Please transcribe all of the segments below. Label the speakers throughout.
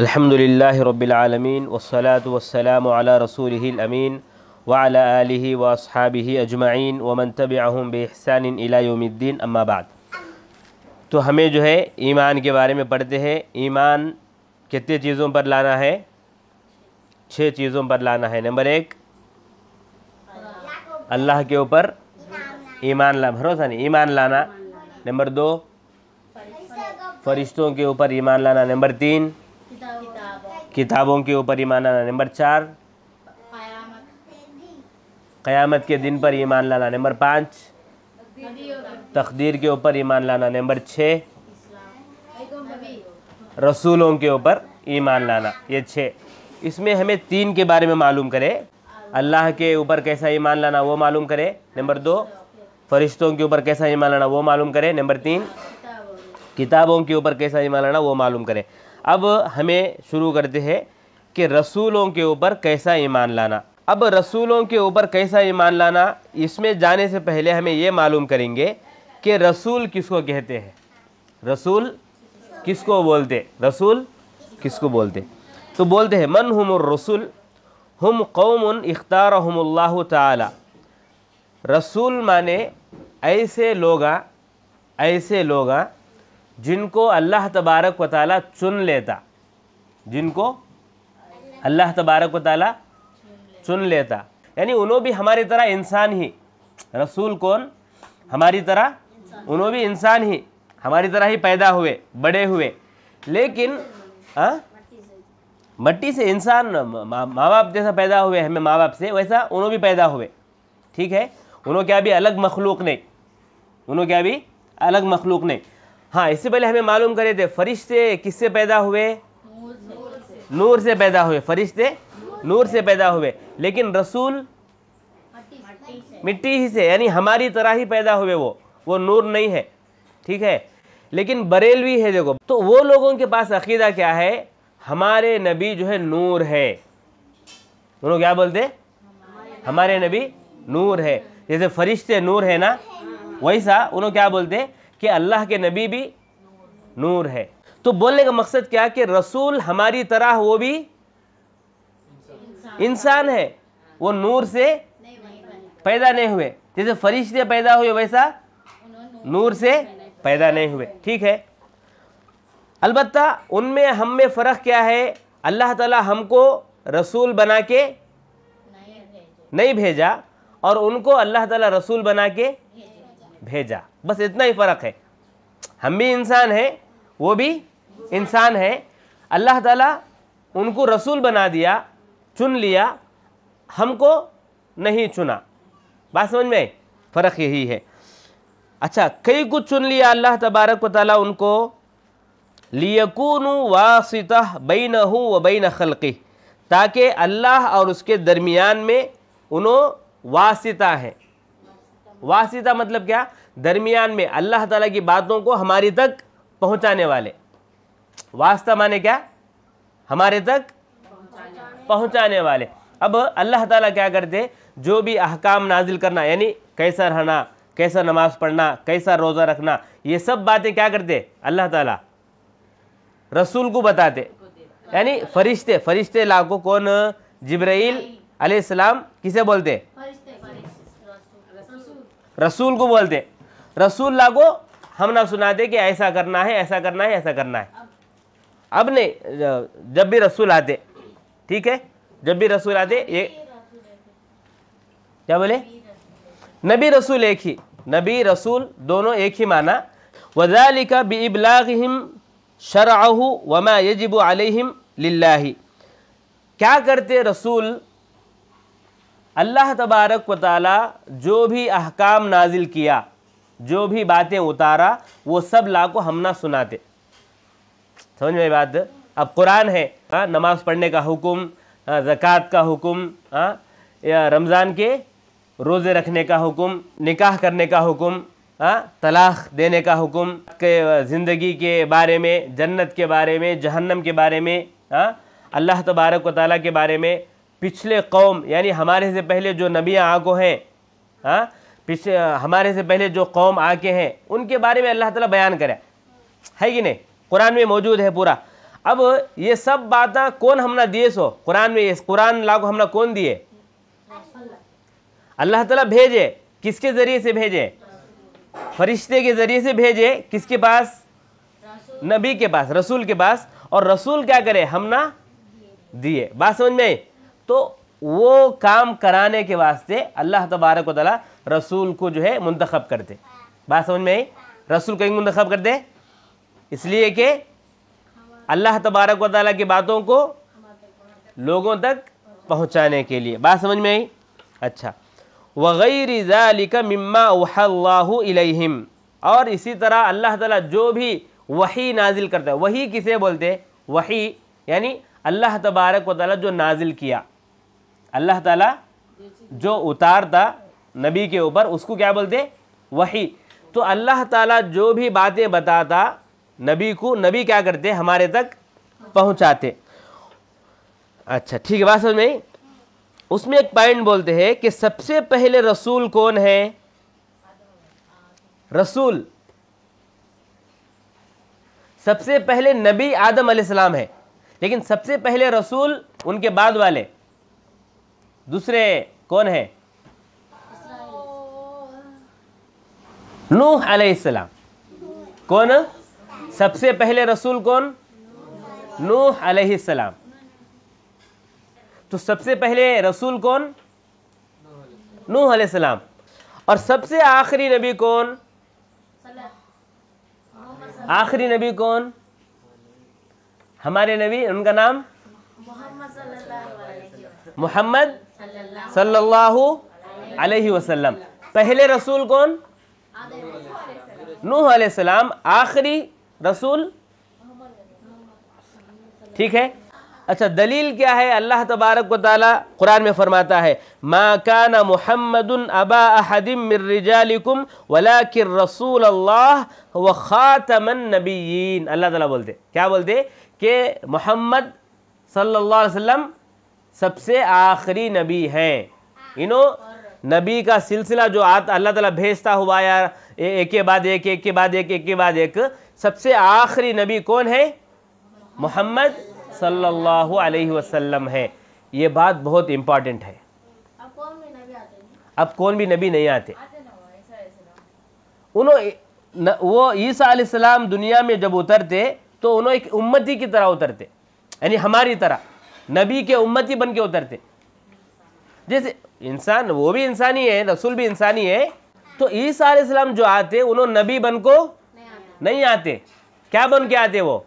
Speaker 1: अल्हम्दुलिल्लाहि रब्बिल आलमीन वस्सलातु वस्सलामु अला रसूलिहिल अमीन व अला आलिहि व अस्हाबिहि अजमाइन व मन तबिअहुम बिहसान इला यौमिद्दीन अम्मा बाद तो हमें जो है ईमान के बारे में पढ़ते हैं ईमान कितनी चीज़ों पर लाना है छः चीज़ों पर लाना है नंबर एक अल्लाह के ऊपर ईमान ला भरोसा नहीं ईमान लाना नंबर दो फरिश्तों के ऊपर ईमान लाना नंबर तीन किताबों के ऊपर ईमान लाना नंबर चार क़यामत के दिन पर ईमान लाना नंबर पाँच तकदीर के ऊपर ईमान लाना नंबर छः रसूलों के ऊपर ईमान लाना ये छः इसमें हमें तीन के बारे में मालूम करे अल्लाह के ऊपर कैसा ईमान लाना वो मालूम करे नंबर दो फरिश्तों के ऊपर कैसा ईमान लाना वो मालूम करे नंबर तीन किताबों के ऊपर कैसा ईमान लाना वो मालूम करें अब हमें शुरू करते हैं कि रसूलों के ऊपर कैसा ईमान लाना अब रसूलों के ऊपर कैसा ईमान लाना इसमें जाने से पहले हमें ये मालूम करेंगे कि रसूल किसको कहते हैं रसूल किसको बोलते रसूल किसको बोलते तो बोलते हैं मन हम रसूल हम कौम इख्तार हमल्ला ताला रसूल माने ऐसे लोग ऐसे लोगा जिनको अल्लाह तबारक व ताली चुन लेता जिनको अल्लाह तबारक व ताली चुन लेता यानी उन्होंने भी हमारी तरह इंसान ही रसूल कौन हमारी तरह उन्होंने भी इंसान ही हमारी तरह ही पैदा हुए बड़े हुए लेकिन आ? हाँ? मट्टी से इंसान माँ बाप जैसा पैदा हुए हमें माँ बाप से वैसा उन्होंने भी पैदा हुए ठीक है उन्होंने क्या भी अलग मखलूक नहीं उन्होंने क्या भी अलग मखलूक नहीं हाँ इससे पहले हमें मालूम करे थे फरिश्ते किससे पैदा हुए नूर से पैदा हुए फरिश्ते नूर से पैदा हुए लेकिन रसूल मिट्टी ही से यानी हमारी तरह ही पैदा हुए वो वो नूर नहीं है ठीक है लेकिन बरेलवी है देखो तो वो लोगों के पास अकीदा क्या है हमारे नबी जो है नूर है उन्होंने क्या बोलते हमारे नबी नूर है जैसे फरिश्ते नूर है ना वैसा उन्होंने क्या बोलते कि अल्लाह के नबी भी नूर है तो बोलने का मकसद क्या कि रसूल हमारी तरह वो भी इंसान है वो नूर से पैदा नहीं हुए जैसे फरिश्ते पैदा हुए वैसा नूर से पैदा नहीं हुए ठीक है अलबत् उनमें हम में फ़र्क क्या है अल्लाह ताला हमको रसूल बना के नहीं भेजा और उनको अल्लाह ताला रसूल बना के भेजा बस इतना ही फ़र्क है हम भी इंसान हैं वो भी इंसान है अल्लाह ताला उनको रसूल बना दिया चुन लिया हमको नहीं चुना बात समझ में फ़र्क यही है अच्छा कई कुछ चुन लिया अल्लाह तबारक वाली उनको लियकून वासित बैन हूँ व बैन खलक़ी ताकि अल्लाह और उसके दरमियान में उन्हों वासिता है वासिता मतलब क्या दरमियान में अल्लाह ताला की बातों को हमारे तक पहुंचाने वाले वास्ता माने क्या हमारे तक पहुंचाने वाले अब अल्लाह ताला क्या करते जो भी अहकाम नाजिल करना यानी कैसा रहना कैसा नमाज पढ़ना कैसा रोज़ा रखना ये सब बातें क्या करते अल्लाह ताला रसूल को बताते यानी फरिश्ते फरिश्ते लाखों कौन जिब्राइल अलैहिस्सलाम किसे बोलते रसूल को बोलते रसूल लागो हम ना सुना दे कि ऐसा करना है ऐसा करना है ऐसा करना है अब नहीं जब भी रसूल आते ठीक है जब भी रसूल आते ये क्या बोले नबी रसूल एक ही नबी रसूल दोनों एक ही माना वजालिका इबलाम शराहू वमा यजिब अलहिम लाही क्या करते रसूल अल्लाह तबारक व ताली जो भी अहकाम नाजिल किया जो भी बातें उतारा वो सब ला को हम ना सुनाते समझ में बात अब कुरान है हाँ, नमाज़ पढ़ने का हुक्म हाँ, ज़क़़त का हुक्म हाँ, या रमज़ान के रोज़े रखने का हुक्म निकाह करने का हुक्म तलाक देने का हुक्म के ज़िंदगी के बारे में जन्नत के बारे में जहन्नम के बारे में अल्लाह तबारक व ताली के बारे में पिछले कौम यानी हमारे से पहले जो नबी आगो हैं हाँ पिछले हमारे से पहले जो कौम आके हैं उनके बारे में अल्लाह ताला बयान करे है कि नहीं कुरान में मौजूद है पूरा अब ये सब बातें कौन हमने दिए सो कुरान में कुरान लागू हमने कौन दिए अल्लाह ताला भेजे किसके ज़रिए से भेजे फरिश्ते के ज़रिए से भेजे किसके पास नबी के पास रसूल के पास और रसूल क्या करे हमना दिए बात समझ में आई तो वो काम कराने के वास्ते अल्लाह तबारक वाली रसूल को जो है मंतखब करते बात समझ में आई रसूल कहीं मंतखब करते इसलिए कि अल्लाह तबारक वाली की बातों को लोगों तक पहुँचाने के लिए बात समझ में आई अच्छा वगैर मिम्मा मम्मा वहल्लाम और इसी तरह अल्लाह ताला जो भी वही नाजिल करता है वही किसे बोलते वही यानी अल्लाह तबारक वाली जो नाजिल किया अल्लाह ताला जो उतारता नबी के ऊपर उसको क्या बोलते वही तो अल्लाह ताला जो भी बातें बताता नबी को नबी क्या करते हमारे तक पहुंचाते अच्छा ठीक है बात समझ में उसमें एक पॉइंट बोलते हैं कि सबसे पहले रसूल कौन है रसूल सबसे पहले नबी आदम अलैहिस्सलाम है लेकिन सबसे पहले रसूल उनके बाद वाले दूसरे कौन है नूह अलैहिस्सलाम कौन सबसे पहले रसूल कौन नूह अलैहिस्सलाम तो सबसे पहले रसूल कौन नूह अलैहिस्सलाम और सबसे आखिरी नबी कौन आखिरी नबी कौन हमारे नबी उनका नाम मोहम्मद सल्लल्लाहु अलैहि वसल्लम पहले रसूल कौन नूह सलाम आखिरी रसूल ठीक है अच्छा दलील क्या है अल्लाह तबारक वाली कुरान में फरमाता है मा काना मोहम्मद अबा अहदिम मिर्रिजालिकुम वला किर रसूल अल्लाह व ख़ातमन नबीन अल्लाह ताला बोलते क्या बोलते कि मोहम्मद सल्लल्लाहु अलैहि वसल्लम सबसे आखिरी नबी हैं यू नो नबी का सिलसिला जो अल्लाह ताला भेजता हुआ यार एक के बाद एक एक के बाद एक एक के बाद एक सबसे आखिरी नबी कौन है मोहम्मद सल्लल्लाहु अलैहि वसल्लम है ये बात बहुत इम्पॉर्टेंट है अब कौन भी नबी नहीं आते उन्होंने वो ईसा सलाम दुनिया में जब उतरते तो उन्होंने एक उम्मती की तरह उतरते यानी हमारी तरह नबी के उम्मती बन के उतरते जैसे इंसान वो भी इंसानी है रसूल भी इंसानी है तो ईसा इस्लाम जो आते उन्होंने नबी बन को नहीं आते क्या बन के आते वो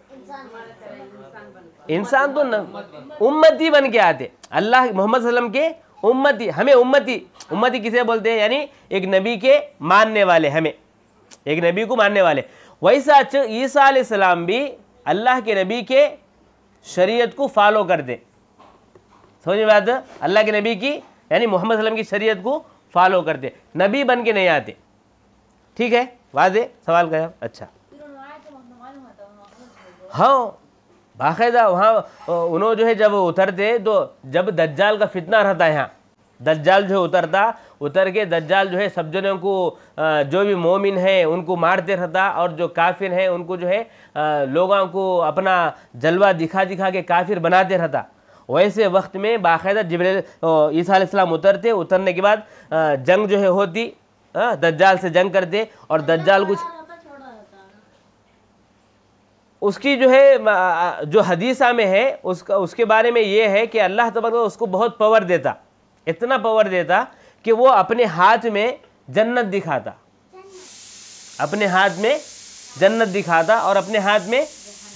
Speaker 1: इंसान तो उम्मत उम्मती बन के आते अल्लाह मोहम्मद सल्लम के उम्मती हमें उम्मती उम्मती किसे बोलते हैं यानी एक नबी के मानने वाले हमें एक नबी को मानने वाले वैसा ईसा सलाम भी अल्लाह के नबी के शरीयत को फॉलो करते समझ में बात अल्लाह के नबी की यानी मोहम्मद वसलम की शरीय को फॉलो करते नबी बन के नहीं आते ठीक है वाजे सवाल का अच्छा हाँ बाकायदा वहाँ उन्होंने जो है जब उतरते तो जब दज्जाल का फितना रहता है यहाँ दज्जाल जो उतरता उतर के दज्जाल जो है सब जनों को जो भी मोमिन है उनको मारते रहता और जो काफिर हैं उनको जो है लोगों को अपना जलवा दिखा दिखा के काफिर बनाते रहता वैसे वक्त में बाकायदा जबरील ईसा उतरते उतरने के बाद जंग जो है होती दज्जाल से जंग करते और दज्जाल कुछ उसकी जो है जो हदीसा में है उसका उसके बारे में ये है कि अल्लाह तबर उसको बहुत पावर देता इतना पावर देता कि वो अपने हाथ में जन्नत दिखाता अपने हाथ में जन्नत दिखाता और अपने हाथ में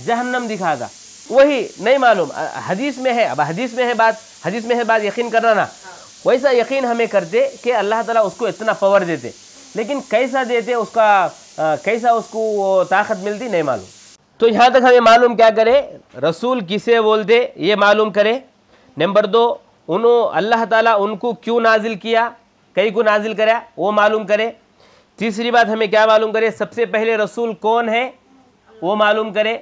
Speaker 1: जहन्नम दिखाता वही नहीं मालूम हदीस में है अब हदीस में है बात हदीस में है बात यकीन करना ना वैसा यकीन हमें करते कि अल्लाह ताला उसको इतना पावर देते लेकिन कैसा देते उसका आ, कैसा उसको ताकत मिलती नहीं मालूम तो यहाँ तक हमें मालूम क्या करें रसूल किसे बोलते ये मालूम करें नंबर दो उन्हों अल्लाह ताला उनको क्यों नाजिल किया कई को नाजिल कराया वो मालूम करें तीसरी बात हमें क्या मालूम करें सबसे पहले रसूल कौन है वो मालूम करें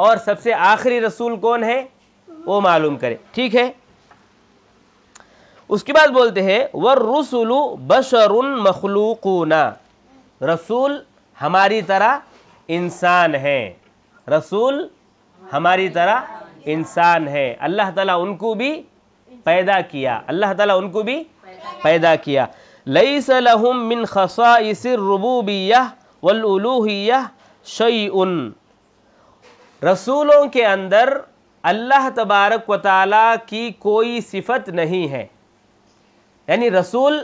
Speaker 1: और सबसे आखिरी रसूल कौन है वो मालूम करें ठीक है उसके बाद बोलते हैं व रसुलु बशर मखलूकूना रसूल हमारी तरह इंसान है रसूल हमारी तरह इंसान है अल्लाह ताला उनको भी पैदा किया अल्लाह ताला उनको भी पैदा किया लई सलहुम मिन खसा इसबूबिया रबूबिया वलूहिया शई रसूलों के अंदर अल्लाह तबारक व की कोई सिफत नहीं है यानी रसूल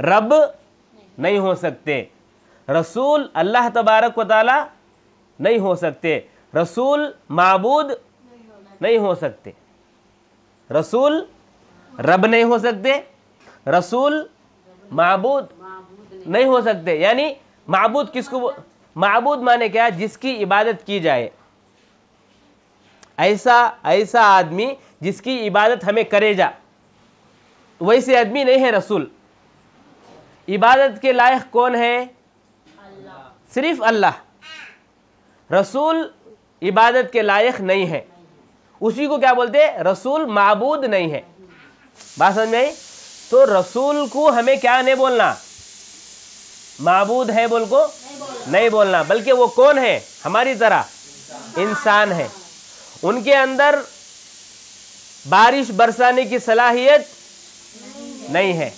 Speaker 1: रब नहीं हो सकते रसूल अल्लाह तबारक व नहीं हो सकते रसूल मबूद नहीं हो सकते रसूल रब नहीं हो सकते रसूल मबूद नहीं हो सकते यानी मबूद किसको मबूद माने क्या जिसकी इबादत की जाए ऐसा ऐसा आदमी जिसकी इबादत हमें करे जा वैसे आदमी नहीं है रसूल इबादत के लायक कौन है सिर्फ अल्लाह रसूल इबादत के लायक नहीं है उसी को क्या बोलते हैं रसूल मबूद नहीं है बात समझ में तो रसूल को हमें क्या नहीं बोलना मबूद है बोल को नहीं बोलना बल्कि वो कौन है हमारी तरह इंसान है उनके अंदर बारिश बरसाने की सलाहियत नहीं, नहीं है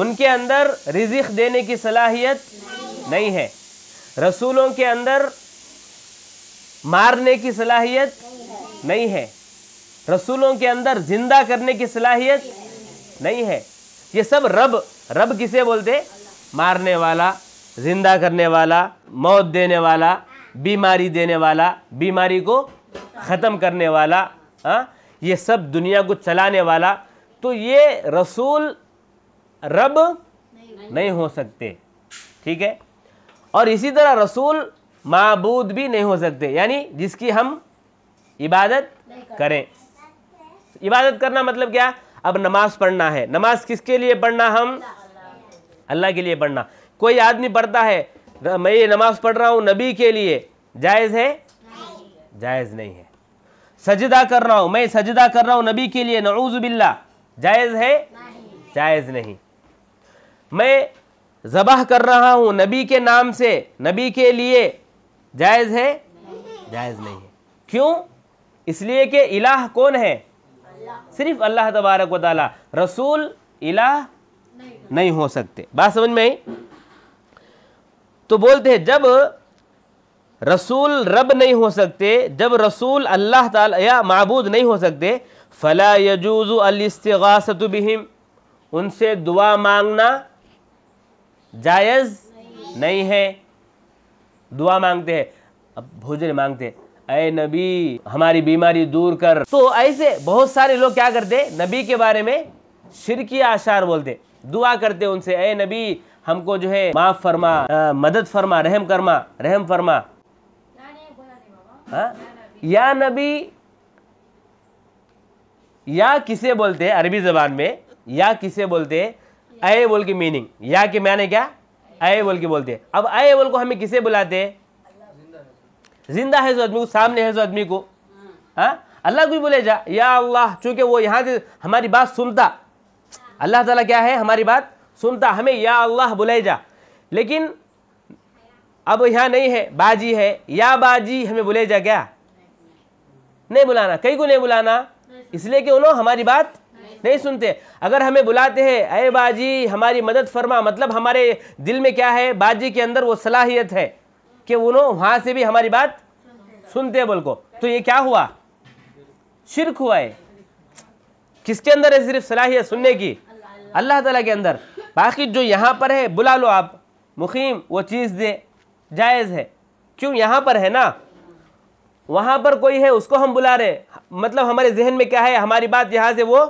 Speaker 1: उनके अंदर रिजिक देने की सलाहियत नहीं, नहीं है रसूलों के अंदर मारने की सलाहियत नहीं, नहीं है रसूलों के अंदर जिंदा करने की सलाहियत नहीं है ये सब रब रब किसे बोलते मारने वाला जिंदा करने वाला मौत देने वाला बीमारी देने वाला बीमारी को ख़त्म करने वाला हाँ ये सब दुनिया को चलाने वाला तो ये रसूल रब नहीं हो सकते ठीक है और इसी तरह रसूल मबूद भी नहीं हो सकते यानी जिसकी हम इबादत करें इबादत करना मतलब क्या अब नमाज पढ़ना है नमाज किसके लिए पढ़ना हम अल्लाह के लिए पढ़ना कोई आदमी पढ़ता है मैं ये नमाज पढ़ रहा हूँ नबी के लिए जायज़ है जायज़ नहीं है सजदा कर रहा हूं मैं सजदा कर रहा हूं नबी के लिए नऊज बिल्ला जायज़ है जायज़ नहीं मैं जबह कर रहा हूं नबी के नाम से नबी के लिए जायज़ है जायज़ नहीं है क्यों इसलिए कि इलाह कौन है सिर्फ अल्लाह तबारक वाली रसूल इलाह नहीं हो सकते बात समझ में आई तो बोलते हैं जब रसूल रब नहीं हो सकते जब रसूल अल्लाह ताला या मबूद नहीं हो सकते फ़ला यजूज़ अलस्तगासतबिहिम उनसे दुआ मांगना जायज़ नहीं।, नहीं है दुआ मांगते हैं अब भोजन मांगते हैं अय नबी हमारी बीमारी दूर कर तो ऐसे बहुत सारे लोग क्या करते नबी के बारे में शिरकी आशार बोलते दुआ करते उनसे अय नबी हमको जो है माफ़ फरमा आ, मदद फरमा रहम करमा रहम फरमा हाँ? या नबी या किसे बोलते हैं अरबी जबान में या किसे बोलते हैं अय बोल की मीनिंग या के मैंने क्या अय बोल के बोलते हैं अब अय बोल को हमें किसे बुलाते हैं जिंदा है जो आदमी को सामने है जो आदमी को हाँ? अल्लाह को भी बोले जा या अल्लाह चूंकि वो यहाँ से हमारी बात सुनता अल्लाह ताला क्या है हमारी बात सुनता हमें या अल्लाह बुलाए जा लेकिन अब यहाँ नहीं है बाजी है या बाजी हमें जा क्या नहीं बुलाना कई को नहीं बुलाना इसलिए कि उन्होंने हमारी बात नहीं सुनते अगर हमें बुलाते हैं अरे बाजी हमारी मदद फरमा मतलब हमारे दिल में क्या है बाजी के अंदर वो सलाहियत है कि उन्होंने वहाँ से भी हमारी बात सुनते हैं बोल को तो ये क्या हुआ शिरक हुआ है किसके अंदर है सिर्फ सलाहियत सुनने की अल्लाह तला के अंदर बाकी जो यहाँ पर है बुला लो आप मुखीम वो चीज़ दे जायज़ है क्यों यहां पर है ना वहां पर कोई है उसको हम बुला रहे मतलब हमारे जहन में क्या है हमारी बात यहां से वो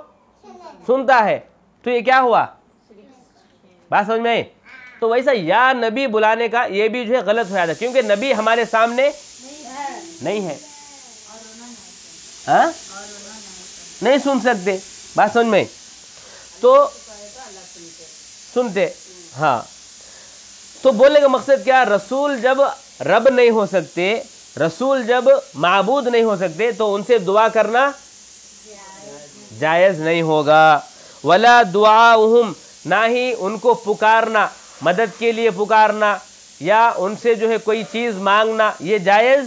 Speaker 1: सुनता है तो ये क्या हुआ बात समझ में आई तो वैसा या नबी बुलाने का ये भी जो है गलत हो जाता क्योंकि नबी हमारे सामने नहीं है हाँ? नहीं सुन सकते बात समझ में तो सुनते हाँ तो बोलने का मकसद क्या रसूल जब रब नहीं हो सकते रसूल जब मबूद नहीं हो सकते तो उनसे दुआ करना जायज़ नहीं होगा वला दुआम ना ही उनको पुकारना मदद के लिए पुकारना या उनसे जो है कोई चीज़ मांगना ये जायज़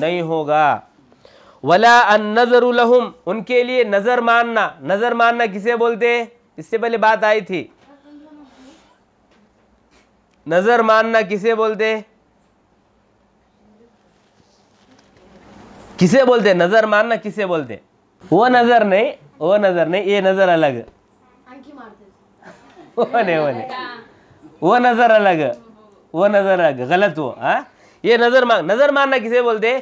Speaker 1: नहीं होगा वला अन नज़र उनके लिए नज़र मानना नज़र मानना किसे बोलते इससे पहले बात आई थी नजर मानना किसे बोलते किसे बोलते नजर मानना किसे बोलते वो नजर नहीं वो नजर नहीं ये नजर अलग वो नहीं वो नहीं वो नजर अलग वो नजर अलग गलत वो हा? ये नजर मान नजर मानना किसे बोलते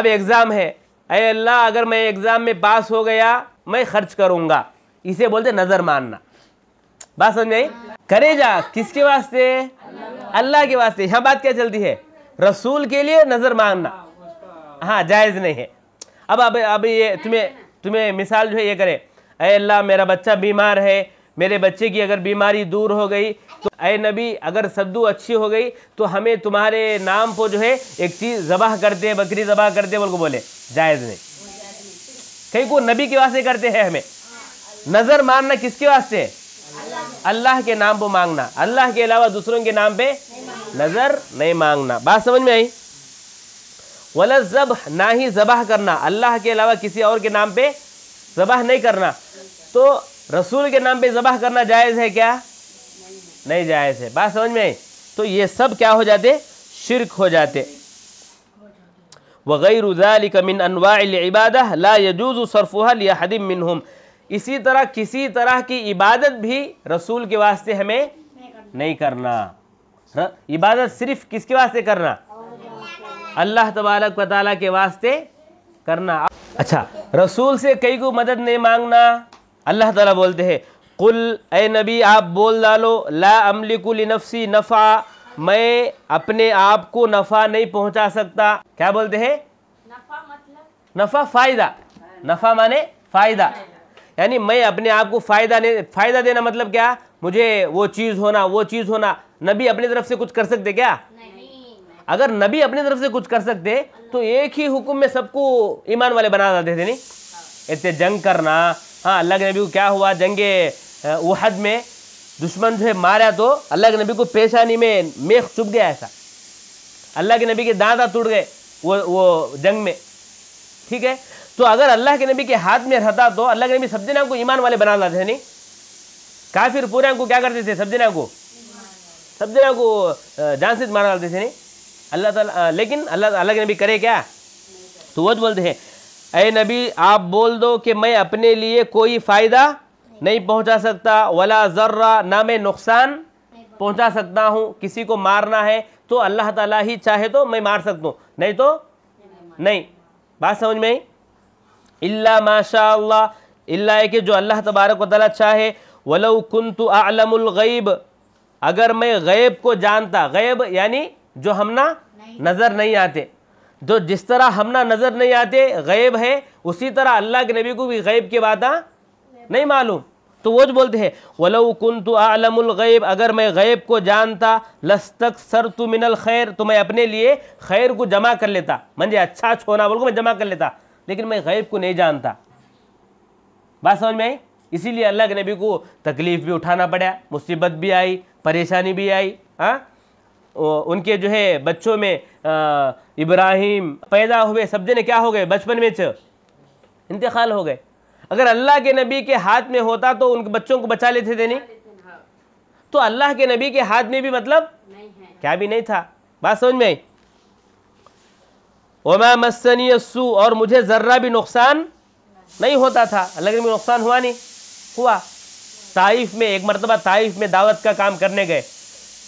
Speaker 1: अब एग्जाम है अरे अल्लाह अगर मैं एग्जाम में पास हो गया मैं खर्च करूंगा इसे बोलते नजर मानना बात समझ आई हाँ। जा किसके वास्ते अल्लाह के वास्ते यहाँ बात क्या चलती है रसूल के लिए नज़र मांगना हाँ जायज़ नहीं है अब अब अब ये तुम्हें तुम्हें मिसाल जो है ये करे अरे अल्लाह मेरा बच्चा बीमार है मेरे बच्चे की अगर बीमारी दूर हो गई तो अय नबी अगर सद्दू अच्छी हो गई तो हमें तुम्हारे नाम पर जो है एक चीज़ जबाह करते हैं बकरी जबाह करते हैं बोल को बोले जायज़ नहीं कहीं को नबी के वास्ते करते हैं हमें नज़र मारना किसके वास्ते है अल्लाह के नाम पर मांगना अल्लाह के अलावा दूसरों के नाम पे नज़र नहीं मांगना बात समझ में आई वला जब ना ही जबाह करना अल्लाह के अलावा किसी और के नाम पे जबह नहीं करना तो रसूल के नाम पे जबाह करना जायज़ है क्या नहीं जायज़ है बात समझ में आई तो ये सब क्या हो जाते शिरक हो जाते वगैरह कमिन अनवा इबादा ला यजूज़ सरफुहल या हदिम मिनहुम इसी तरह किसी तरह की इबादत भी रसूल के वास्ते हमें नहीं करना इबादत सिर्फ किसके वास्ते करना अल्लाह तबारक वाली के वास्ते करना अच्छा रसूल से कई को मदद नहीं मांगना अल्लाह ताला बोलते हैं कुल ए नबी आप बोल डालो ला अमलिकुल नफसी नफ़ा मैं अपने आप को नफ़ा नहीं पहुंचा सकता क्या बोलते हैं नफ़ा मतलब नफ़ा फ़ायदा नफ़ा माने फ़ायदा यानी मैं अपने आप को फ़ायदा ने फ़ायदा देना मतलब क्या मुझे वो चीज़ होना वो चीज़ होना नबी अपनी तरफ से कुछ कर सकते क्या अगर नबी अपनी तरफ से कुछ कर सकते तो एक ही हुक्म में सबको ईमान वाले बना देते थे नहीं इतने जंग करना हाँ अल्लाह के नबी को क्या हुआ जंगे वहद में दुश्मन जो है मारा तो अल्लाह के नबी को पेशानी में मेख चुप गया ऐसा अल्लाह के नबी के दादा टूट गए वो वो जंग में ठीक है तो अगर अल्लाह के नबी के हाथ में रहता तो अल्लाह के नबी सब जना को ईमान वाले बना लाते नहीं काफिर पूरे को क्या करते थे सब जना को सब जना को जान से मारा डालते थे नहीं अल्लाह ताला लेकिन अल्लाह अल्लाह के नबी करे क्या तो वो बोलते हैं अरे नबी आप बोल दो कि मैं अपने लिए कोई फ़ायदा नहीं पहुंचा सकता वला ज़र्रा ना मैं नुकसान पहुंचा सकता हूं किसी को मारना है तो अल्लाह ताला ही चाहे तो मैं मार सकता हूं नहीं तो नहीं बात समझ में आई इल्ला माशा अल्लाह इल्ला है कि जो अल्लाह तबारक व ताली चाहे वलऊ कन तो आलमगैब अगर मैं गैब को जानता गैब यानी जो हम ना नज़र नहीं आते जो जिस तरह हम ना नज़र नहीं आते गैब है उसी तरह अल्लाह के नबी को भी गैब की बात हाँ? नहीं मालूम तो वो जो बोलते हैं वलऊ कन तो आलमगैब अगर मैं गैब को जानता लस्तक सर तुमिनल मिनल खैर तो मैं अपने लिए खैर को जमा कर लेता मन अच्छा छोना बोल को मैं जमा कर लेता लेकिन मैं गैब को नहीं जानता बात समझ में आई इसीलिए अल्लाह के नबी को तकलीफ़ भी उठाना पड़ा मुसीबत भी आई परेशानी भी आई हाँ उनके जो है बच्चों में इब्राहिम पैदा हुए सब जने क्या हो गए बचपन में इंतकाल हो गए अगर अल्लाह के नबी के हाथ में होता तो उनके बच्चों को बचा लेते थे नहीं तो अल्लाह के नबी के हाथ में भी मतलब क्या भी नहीं था बात समझ में आई वमा मस्सनी अस्सू और मुझे ज़र्रा भी नुकसान नहीं होता था लेकिन मुझे नुकसान हुआ नहीं हुआ ताइफ में एक मरतबा ताइफ में दावत का काम करने गए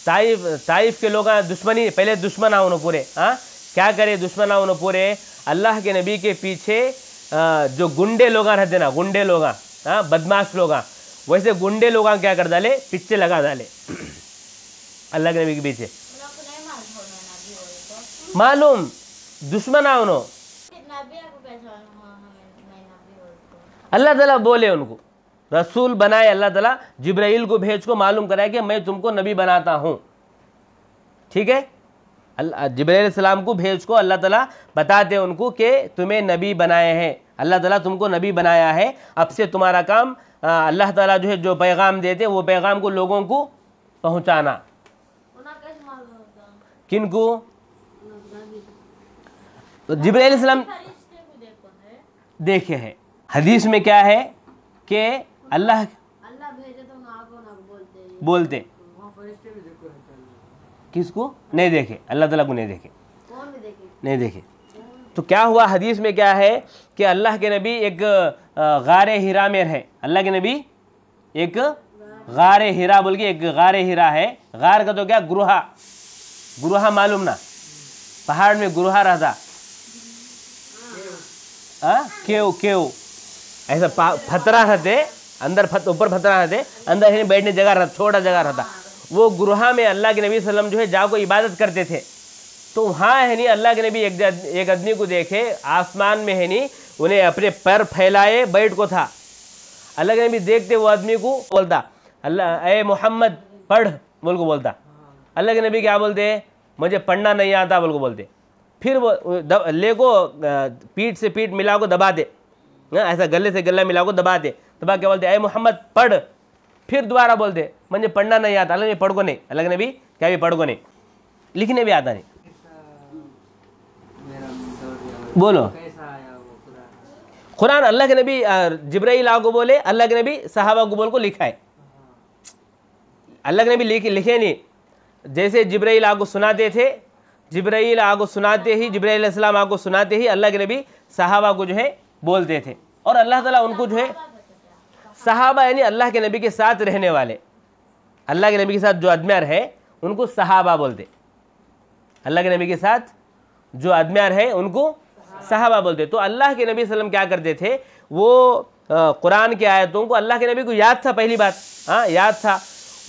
Speaker 1: ताइफ ताइफ के लोग दुश्मनी पहले दुश्मन आओ उन्होंने पूरे हाँ क्या करे दुश्मन आओ उन्होंने पूरे अल्लाह के नबी के पीछे जो गुंडे लोग रहते ना गुंडे लोग हाँ बदमाश लोग वैसे गुंडे लोग क्या कर डाले पिक्चर लगा डाले अल्लाह के नबी के पीछे मालूम दुश्मन है हाँ, हाँ, नो अल्लाह तला बोले उनको रसूल बनाए अल्लाह तला जिब्राइल को भेज को मालूम कराए कि मैं तुमको नबी बनाता हूँ ठीक है जिब्राइल सलाम को भेज को अल्लाह तला बताते उनको कि तुम्हें नबी बनाए हैं अल्लाह तला तुमको नबी बनाया है अब से तुम्हारा काम अल्लाह तला जो है जो पैगाम देते वो पैगाम को लोगों को पहुँचाना किन को तो जब्राम देखे है हदीस में क्या है कि अल्लाह तो बोलते किसको नहीं देखे अल्लाह तला को नहीं देखे नहीं देखे तो क्या हुआ हदीस में क्या है कि अल्लाह के नबी एक गार हिरा में रहे अल्लाह के नबी एक गार हिरा बोल के एक गार हिरा है गार का तो क्या गुरुहा गुरुहा मालूम ना पहाड़ में गुरुहा रहता केव केव ऐसा फतरा रहते अंदर फत, ऊपर फतरा रहते अंदर ही बैठने जगह रहता छोटा जगह रहता वो गुरुहा में अल्लाह के नबी वसल्लम जो है जा को इबादत करते थे तो वहाँ है नहीं अल्लाह के नबी एक एक आदमी को देखे आसमान में है नहीं उन्हें अपने पैर फैलाए बैठ को था अल्लाह के नबी देखते वो आदमी को बोलता अल्लाह ए मोहम्मद पढ़ बोल को बोलता अल्लाह के नबी क्या बोलते मुझे पढ़ना नहीं आता बोल को बोलते फिर वो ले को पीठ से पीठ मिला को दबा दे ना हाँ, ऐसा गले से गला मिला को दबा दे दबा के बोलते अरे मोहम्मद पढ़ फिर दोबारा बोल दे मुझे पढ़ना नहीं आता अलग पढ़ को नहीं अलग ने भी क्या भी पढ़ को नहीं लिखने भी आता नहीं बोलो कुरान अल्लाह के नबी जब्राइल को बोले अल्लाह के नबी साहबा गुबोल को लिखा है अल्लाह के नबी लिखे नहीं जैसे जब्राइल को सुनाते थे जिब्राइल आगो सुनाते ही जब्राईसम आगो सुनाते ही अल्लाह के नबी साहबा को जो है बोलते थे और अल्लाह ताला उनको जो है सहाबा यानी अल्लाह के नबी के साथ रहने वाले अल्लाह के नबी के साथ जो अदम्यार है उनको सहाबा बोलते अल्लाह के नबी के साथ जो अदम्यार है उनको सहाबा बोलते तो अल्लाह के नबी वसलम क्या करते थे वो कुरान के आयतों को अल्लाह के नबी को याद था पहली बात हाँ याद था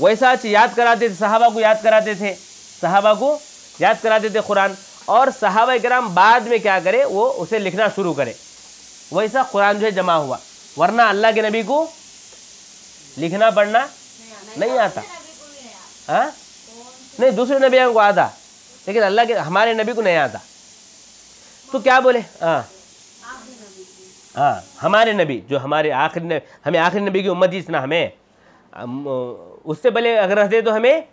Speaker 1: वैसा याद कराते थे सहाबा को याद कराते थे सहाबा को याद करा देते कुरान और साहब कराम बाद में क्या करे वो उसे लिखना शुरू करे वैसा कुरान जो है जमा हुआ वरना अल्लाह के नबी को लिखना पढ़ना नहीं, नहीं, आता हाँ नहीं दूसरे नबी को आता लेकिन अल्लाह के हमारे नबी को नहीं आता तो क्या बोले हाँ हाँ हमारे नबी जो हमारे आखिरी हमें आखिरी नबी की उम्मत दी इतना हमें उससे पहले अगर रहते तो हमें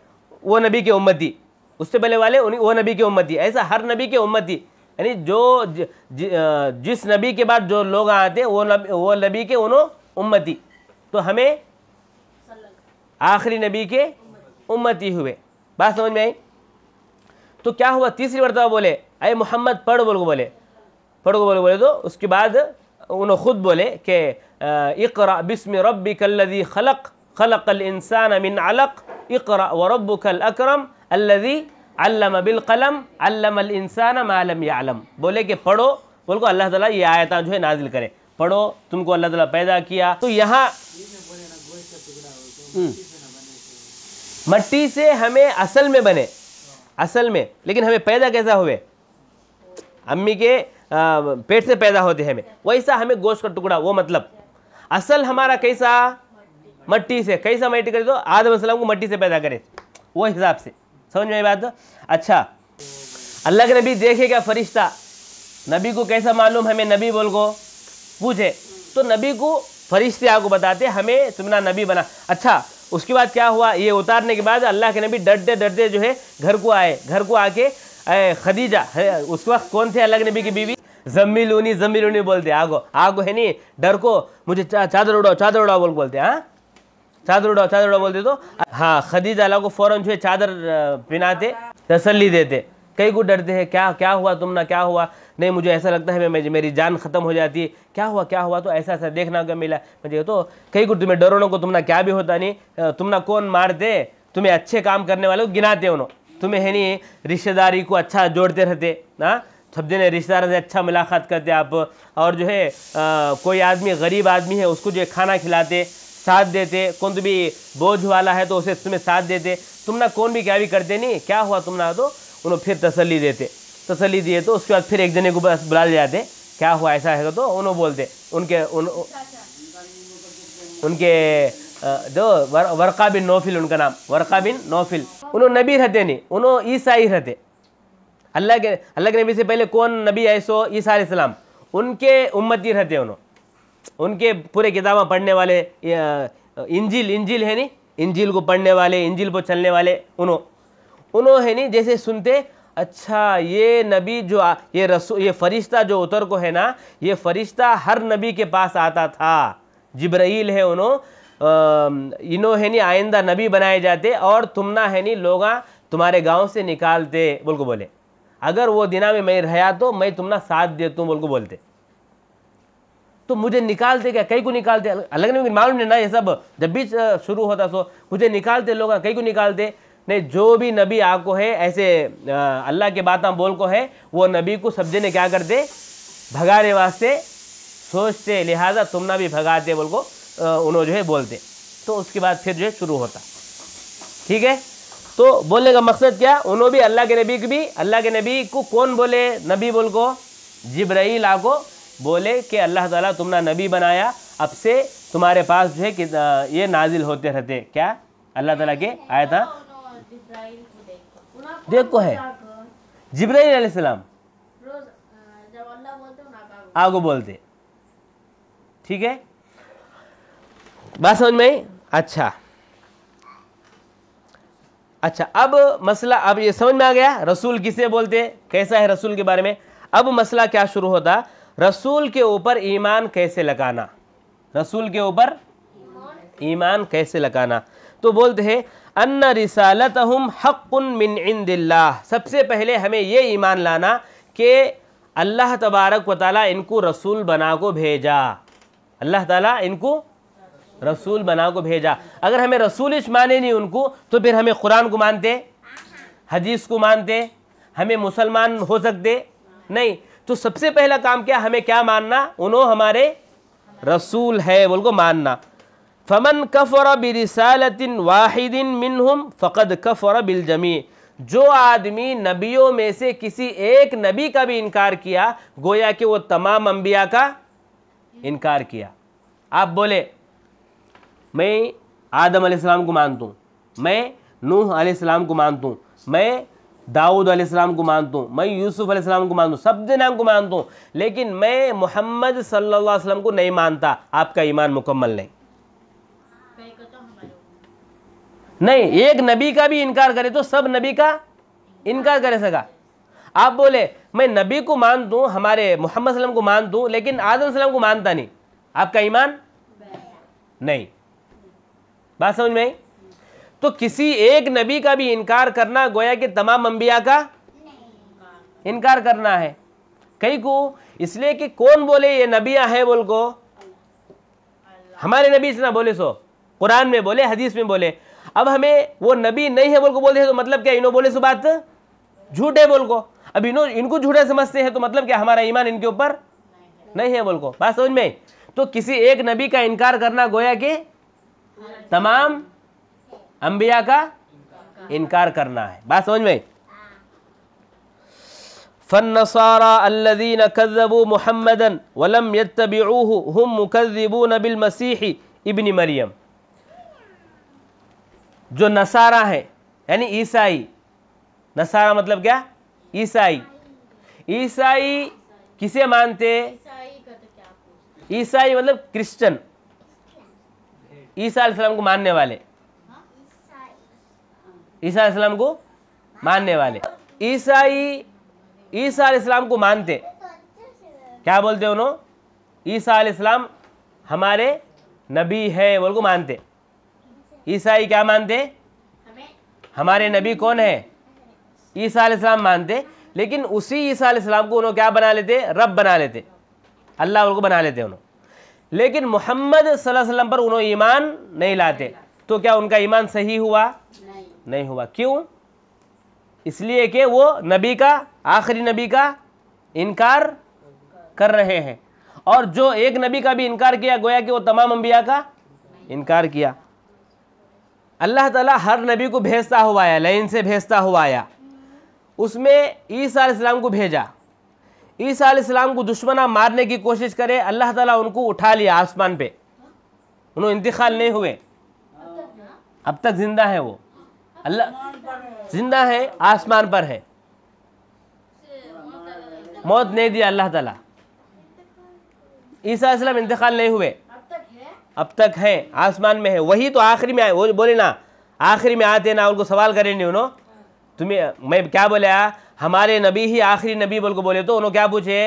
Speaker 1: वो नबी की उम्मत दी उससे पहले वाले उन्हीं वो नबी की उम्मती ऐसा हर नबी की उम्मती यानी जो ज, ज, जिस नबी के बाद जो लोग आते वो नबी वो नबी के उन्हों उम्मती तो हमें आखिरी नबी के उम्मती हुए बात समझ में आई तो क्या हुआ तीसरी मरतबा बोले अरे मोहम्मद पढ़ बोल को बोले पढ़ को बोल बोले तो उसके बाद उन्होंने खुद बोले कि इकरा बिस्म रबी कल्लि खलक خلق इंसान من علق इकरा وربك कल الذي علم بالقلم علم कलम ما لم يعلم बोले कि पढ़ो बोल को अल्लाह ताला ये आयता जो है नाजिल करे पढ़ो तुमको अल्लाह ताला पैदा किया तो यहाँ मट्टी से हमें असल में बने असल में लेकिन हमें पैदा कैसा हुए अम्मी के पेट से पैदा होते हैं हमें वैसा हमें गोश्त का टुकड़ा वो मतलब असल हमारा कैसा मट्टी से कैसा मट्टी करे तो आदम असलम को मट्टी से पैदा करे वो हिसाब से समझ में बात अच्छा अल्लाह के नबी देखेगा फरिश्ता नबी को कैसा मालूम हमें नबी बोल को पूछे तो नबी को फरिश्ते आपको बताते हमें तुमना नबी बना अच्छा उसके बाद क्या हुआ ये उतारने के बाद अल्लाह के नबी डरते डरते जो है घर को आए घर को आके खदीजा उस वक्त कौन थे अल्लाह के नबी की बीवी जमी लूनी जमी लूनी बोलते आगो आगो है नहीं डर को मुझे चादर उड़ाओ चादर उड़ाओ बोल बोलते हाँ चादर उड़ाओ चादर उड़ाओ बोलते तो हाँ खदीज अला को फ़ौरन जो है चादर पिनाते तसली देते कई को डरते हैं क्या क्या हुआ तुम ना क्या हुआ नहीं मुझे ऐसा लगता है मैं मेरी जान खत्म हो जाती है क्या हुआ क्या हुआ तो ऐसा ऐसा देखना क्या मिला मुझे तो कई को तुम्हें डरो को तुम ना क्या भी होता नहीं तुम ना कौन मारते तुम्हें अच्छे काम करने वाले को गिनाते उन्होंने तुम्हें है नहीं रिश्तेदारी को अच्छा जोड़ते रहते ना हाँ? सब जने रिश्तेदार से अच्छा मुलाकात करते आप और जो है आ, कोई आदमी गरीब आदमी है उसको जो है खाना खिलाते साथ देते कौन भी बोझ वाला है तो उसे तुम्हें साथ देते तुम ना कौन भी क्या भी करते नहीं क्या हुआ तुम ना तो उन्हें फिर तसली देते तसली दिए तो उसके बाद फिर एक जने को बस बुला ले जाते क्या हुआ ऐसा है तो उन्होंने बोलते उनके उन उनके जो वर, वर्का बिन नौफिल उनका नाम वर्का बिन नौफिल उन्होंने नबी रहते नहीं उन्होंने ईसाई रहते अल्लाह के अल्लाह के नबी से पहले कौन नबी ऐसो ईसा इस्लाम उनके उम्मती रहते उन्होंने उनके पूरे किताब पढ़ने वाले इंजिल इंजिल है नी इंजिल को पढ़ने वाले इंजिल को चलने वाले उनो उनो है नी जैसे सुनते अच्छा ये नबी जो आ, ये रसू ये फरिश्ता जो उतर को है ना ये फरिश्ता हर नबी के पास आता था जिब्राइल है उनो इनो है नी आइंदा नबी बनाए जाते और तुम ना है नी लोग तुम्हारे गांव से निकालते बोल को बोले अगर वो दिना में मैं रहा तो मैं ना साथ देता हूँ बोल को बोलते तो मुझे निकालते क्या कहीं को निकालते अलग नहीं मालूम नहीं ना ये सब जब भी शुरू होता सो मुझे निकालते लोग कहीं को निकालते नहीं जो भी नबी आपको है ऐसे अल्लाह के बात बोल को है वो नबी को सब्जे ने क्या करते भगाने वास्ते सोचते लिहाजा तुम ना भी भगाते बोल को उन्होंने जो है बोलते तो उसके बाद फिर जो है शुरू होता ठीक है तो बोलने का मकसद क्या उन्होंने भी अल्लाह के नबी की भी अल्लाह के नबी को कौन बोले नबी बोल को जिब्राइल को बोले कि अल्लाह ताला तुमने नबी बनाया अब से तुम्हारे पास जो है कि ये नाजिल होते रहते क्या अल्लाह ताला के आया हाँ? था देखो है जिब्राइल सलाम आगो बोलते ठीक है बात समझ में अच्छा अच्छा अब मसला अब ये समझ में आ गया रसूल किसे बोलते कैसा है रसूल के बारे में अब मसला क्या शुरू होता रसूल के ऊपर ईमान कैसे लगाना रसूल के ऊपर ईमान कैसे लगाना तो बोलते हैं अन्न रिसालत हम हक़ुन मिन इंदिल्ला सबसे पहले हमें ये ईमान लाना कि अल्लाह तबारक व इनको रसूल बना को भेजा अल्लाह ताला इनको रसूल बना को भेजा अगर हमें रसूल इस माने नहीं उनको तो फिर हमें कुरान को मानते हदीस को मानते हमें मुसलमान हो सकते नहीं तो सबसे पहला काम क्या हमें क्या मानना उन्हों हमारे रसूल है बोल को मानना फमन कफ़र बिरसालतिन वाहिदिन मिनहुम फ़कद कफ़र जमी जो आदमी नबियों में से किसी एक नबी का भी इनकार किया गोया कि वो तमाम अंबिया का इनकार किया आप बोले मैं आदम आसमाम को मानता हूँ मैं नूह आसमाम को मानता हूँ मैं दाऊद अलैहिस्सलाम को मानता हूँ मैं यूसुफ अलैहिस्सलाम को मानता हूँ सब नाम को मानता हूँ लेकिन मैं मोहम्मद सल्लल्लाहु अलैहि वसल्लम को नहीं मानता आपका ईमान मुकम्मल नहीं नहीं एक नबी का भी इनकार करे तो सब नबी का इनकार कर सका आप बोले मैं नबी को मान दूँ हमारे मोहम्मद वसल्लम को मान दूँ लेकिन आदम सलम को मानता नहीं आपका ईमान नहीं बात समझ में आई तो किसी एक नबी का भी इनकार करना गोया कि तमाम अंबिया का इनकार करना है कई को इसलिए कि कौन बोले ये नबिया है बोल को हमारे नबी से बोले सो कुरान में बोले हदीस में बोले अब हमें वो नबी नहीं है बोल को बोलते हैं तो मतलब क्या इनो बोले सो बात झूठ है बोल को अब इनो इनको झूठा समझते हैं तो मतलब क्या हमारा ईमान इनके ऊपर नहीं है बोल को बात समझ में तो किसी एक नबी का इनकार करना गोया के तमाम अंबिया का इनकार करना है बात समझ में फन मुहम्मदन वलम बिल इब्न मरियम जो नसारा है यानी ईसाई नसारा मतलब क्या ईसाई ईसाई किसे मानते ईसाई मतलब क्रिश्चन ईसा को मानने वाले ईसा इस्लाम को मानने वाले ईसाई ईसा इस्लाम को मानते क्या बोलते उन्होंने ईसा इस्लाम हमारे नबी है बोल को मानते ईसाई क्या मानते हमारे नबी कौन है ईसा इस्लाम मानते लेकिन उसी ईसा इस्लाम को उन्होंने क्या बना लेते रब बना लेते अल्लाह उनको बना लेते उन्होंने लेकिन मोहम्मद वसल्लम पर उन्होंने ईमान नहीं लाते तो क्या उनका ईमान सही हुआ नहीं हुआ क्यों इसलिए कि वो नबी का आखिरी नबी का इनकार कर रहे हैं और जो एक नबी का भी इनकार किया गोया कि वो तमाम अम्बिया का इनकार किया अल्लाह ताला हर नबी को भेजता हुआ आया लाइन से भेजता हुआ आया उसमें ईसा इस्लाम को भेजा ईसा इस्लाम को दुश्मना मारने की कोशिश करे अल्लाह ताला उनको उठा लिया आसमान पे उन्होंने इंतकाल नहीं हुए अब तक जिंदा है वो अल्लाह जिंदा है आसमान पर है मौत नहीं दिया अल्लाह ताला ईसा इस्लाम इंतकाल नहीं हुए अब तक है आसमान में है वही तो आखिरी में आए वो बोले ना आखिरी में आते ना उनको सवाल करें नहीं उन्होंने तुम्हें मैं क्या बोले आ? हमारे नबी ही आखिरी नबी बोल को बोले तो उन्होंने क्या पूछे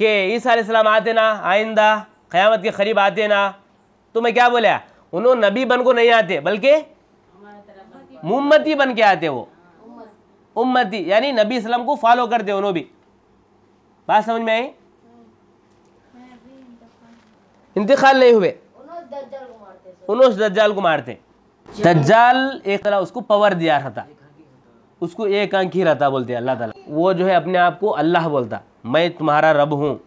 Speaker 1: कि ईसा इस्लाम आते ना आइंदा क़यामत के करीब आते ना तो मैं क्या बोला उन्होंने नबी बन को नहीं आते बल्कि मुम्मती बन के आते वो उम्मती यानी नबी इस्लाम को फॉलो करते उन्होंने भी बात समझ में आई इंतकाल नहीं हुए उन्होंने दज्जाल को मारते दज्जाल एक तरह उसको पावर दिया रहता उसको एक अंक ही रहता बोलते अल्लाह ताला वो जो है अपने आप को अल्लाह बोलता मैं तुम्हारा रब हूँ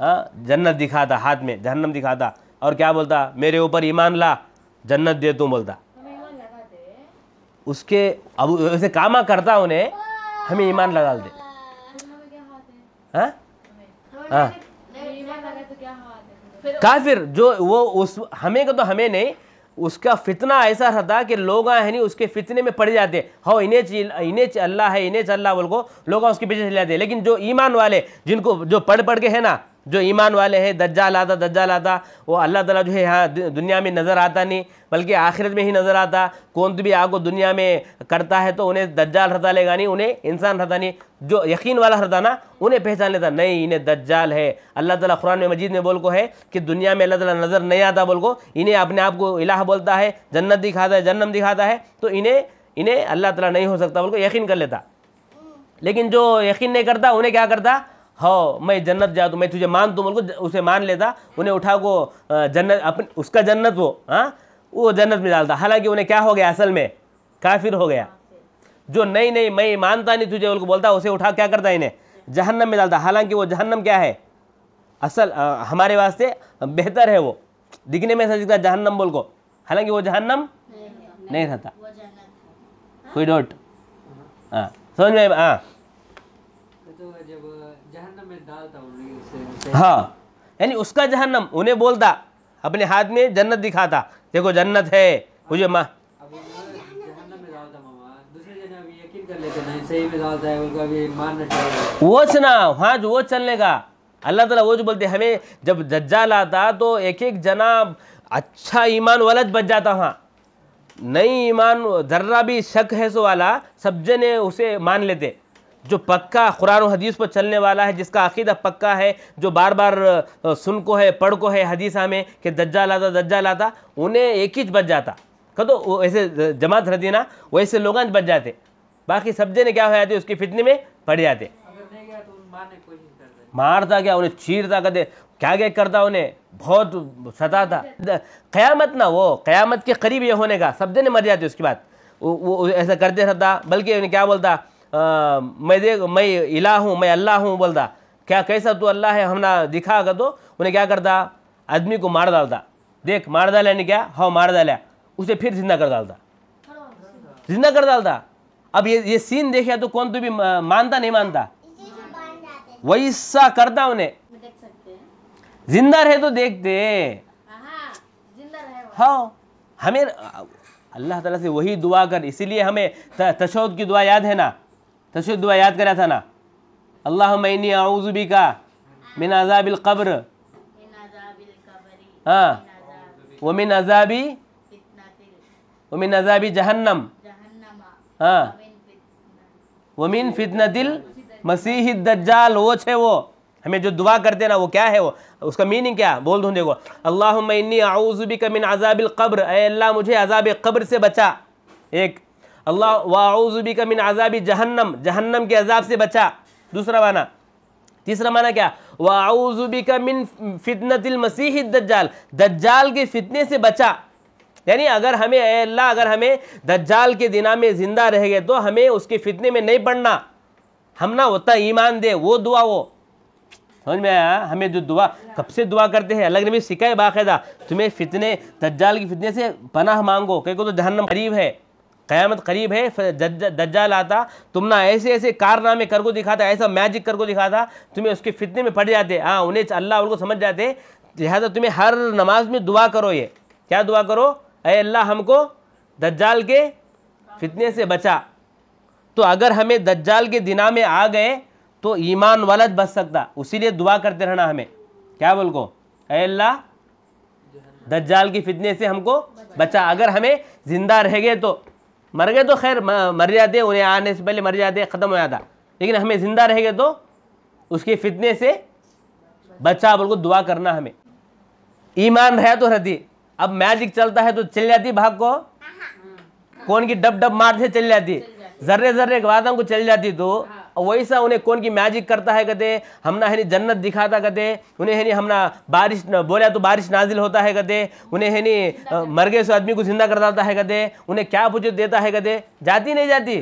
Speaker 1: हाँ, जन्नत दिखाता हाथ में जहन्नम दिखाता और क्या बोलता मेरे ऊपर ईमान ला जन्नत दे तू बोलता उसके अब वैसे कामा करता उन्हें हमें ईमान लगा दे हाँ? हाँ। काफिर जो वो उस हमें का तो हमें नहीं उसका फितना ऐसा रहता कि लोग हैं नहीं उसके फितने में पड़ जाते हो हाँ, इन्हें इन्हें अल्लाह है इन्हें अल्लाह बोल को लोग उसके पीछे चले जाते लेकिन जो ईमान वाले जिनको जो पढ़ पढ़ के है ना जो ईमान वाले हैं दज्जाल आता दज्जाल आता वो अल्लाह ताला जो है यहाँ दुनिया में नज़र आता नहीं बल्कि आखिरत में ही नज़र आता कौन भी आगो दुनिया में करता है तो उन्हें दज्जाल हटा लेगा नहीं उन्हें इंसान हटा नहीं जो यकीन वाला ना उन्हें पहचान लेता नहीं इन्हें दज्जाल है अल्लाह ताला कुरान में मजीद में बोल को है कि दुनिया में अल्लाह ताला नज़र नहीं आता बोल को इन्हें अपने आप को इलाह बोलता है जन्नत दिखाता है जन्नम दिखाता है तो इन्हें इन्हें अल्लाह ताला नहीं हो सकता बोल को यकीन कर लेता लेकिन जो यकीन नहीं करता उन्हें क्या करता हो हाँ, मैं जन्नत जा मैं तुझे मान तू बोल उसे मान लेता उन्हें उठा को जन्नत अपन उसका जन्नत वो हाँ वो जन्नत में डालता हालांकि उन्हें क्या हो गया असल में काफिर हो गया जो नहीं नहीं मैं मानता नहीं तुझे उनको बोलता उसे उठा क्या करता इन्हें जहन्नम में डालता हालांकि वो जहन्नम क्या है असल आ, हमारे वास्ते बेहतर है वो दिखने में सच जहन्नम बोल को हालांकि वो जहन्नम नहीं रहता कोई डोट हाँ।, हाँ समझ में हाँ हाँ यानी उसका जहन्नम उन्हें बोलता अपने हाथ में जन्नत दिखाता देखो जन्नत है मुझे माँ वो सुना हाँ जो वो चलने का अल्लाह ताला वो जो बोलते हमें जब जज्जा लाता तो एक एक जना अच्छा ईमान वाला बच जाता हाँ नहीं ईमान जर्रा भी शक है सो वाला सब जने उसे मान लेते जो पक्का कुरान हदीस पर चलने वाला है जिसका अकीदा पक्का है जो बार बार सुन को है पढ़ को है हदीसा में कि दज्जा लाता दज्जा लाता उन्हें एक ही बच जाता कह तो ऐसे जमात रहती ना वैसे लोग बच जाते बाकी सब्जे ने क्या हो जाते उसके फितने में पड़ जाते मारता क्या उन्हें चीरता कहते क्या क्या करता उन्हें बहुत सताता क़यामत ना वो क़यामत के करीब ये होने का सब्जे ने मर जाते उसके बाद वो ऐसा करते रहता बल्कि उन्हें क्या बोलता मैं देख मैं इला हूँ मैं अल्लाह हूँ बोलता क्या कैसा तू अल्लाह है हमने कर तो उन्हें क्या करता आदमी को मार डालता देख मार डाला ने क्या हाँ मार डाल उसे फिर जिंदा कर डालता जिंदा कर डालता अब ये ये सीन देखे तो कौन तू तो भी मानता नहीं मानता वैसा करता उन्हें जिंदा रहे तो देखते हाँ हमें अल्लाह ताला से वही दुआ कर इसीलिए हमें तशोद की दुआ याद है ना तशद दुआ याद करा था ना अल्लाह मैनी आउज़ुबी का मिन अजाबिल कब्र हाँ वमिन अजाबी वमिन अजाबी जहन्नम हाँ वमिन फितनतिल मसीह दज्जाल वो छे वो हमें जो दुआ करते हैं ना वो क्या है वो उसका मीनिंग क्या बोल दूँ देखो अल्लाह मैनी आउज़ुबी का मिन अजाबिल कब्र अल्लाह मुझे अजाब कब्र से बचा एक अल्लाह वाउज़ुबी का मिन आज़ाबी जहन्नम जहन्नम के अजाब से बचा दूसरा माना तीसरा माना क्या वाउज़ुबी का मिन फितनतिल मसीह दज्जाल दज्जाल के फितने से बचा यानी अगर हमें अल्लाह अगर हमें दज्जाल के दिना में ज़िंदा रह गए तो हमें उसके फितने में नहीं पड़ना हम ना होता ईमान दे वो दुआ वो समझ में आया हमें जो दुआ कब से दुआ करते हैं अलग नबी सिखाए बाकायदा तुम्हें फितने दज्जाल के फितने से पनाह मांगो कहीं को तो जहन्नम करीब है क़यामत करीब है दज्जाल आता तुम ना ऐसे ऐसे कारनामे कर को दिखाता ऐसा मैजिक कर को दिखाता तुम्हें उसके फितने में पड़ जाते हाँ उन्हें अल्लाह उनको समझ जाते लिहाजा तुम्हें हर नमाज में दुआ करो ये क्या दुआ करो अरे अल्लाह हमको दज्जाल के फितने से बचा तो अगर हमें दज्जाल के दिना में आ गए तो ईमान वालत बच सकता उसीलिए दुआ करते रहना हमें क्या बोल को अरे अल्लाह दज्जाल की फितने से हमको बचा अगर हमें ज़िंदा रह गए तो मर गए तो खैर मर जाते उन्हें आने से पहले मर जाते ख़त्म हो जाता लेकिन हमें ज़िंदा रहेगा तो उसके फितने से बच्चा बोल को दुआ करना हमें ईमान रहा तो रहती अब मैजिक चलता है तो चल जाती भाग को हाँ, हाँ। कौन की डब डब मार से चल जाती जर्रे जर्रे वादम को चल जाती तो हाँ। वैसा उन्हें कौन की मैजिक करता है कहते हमना है जन्नत दिखाता कहते उन्हें है हमना बारिश बोला तो बारिश नाजिल होता है कहते उन्हें है नी मर गए आदमी को जिंदा कर देता है कहते उन्हें क्या पूछ देता है कहते जाती नहीं जाती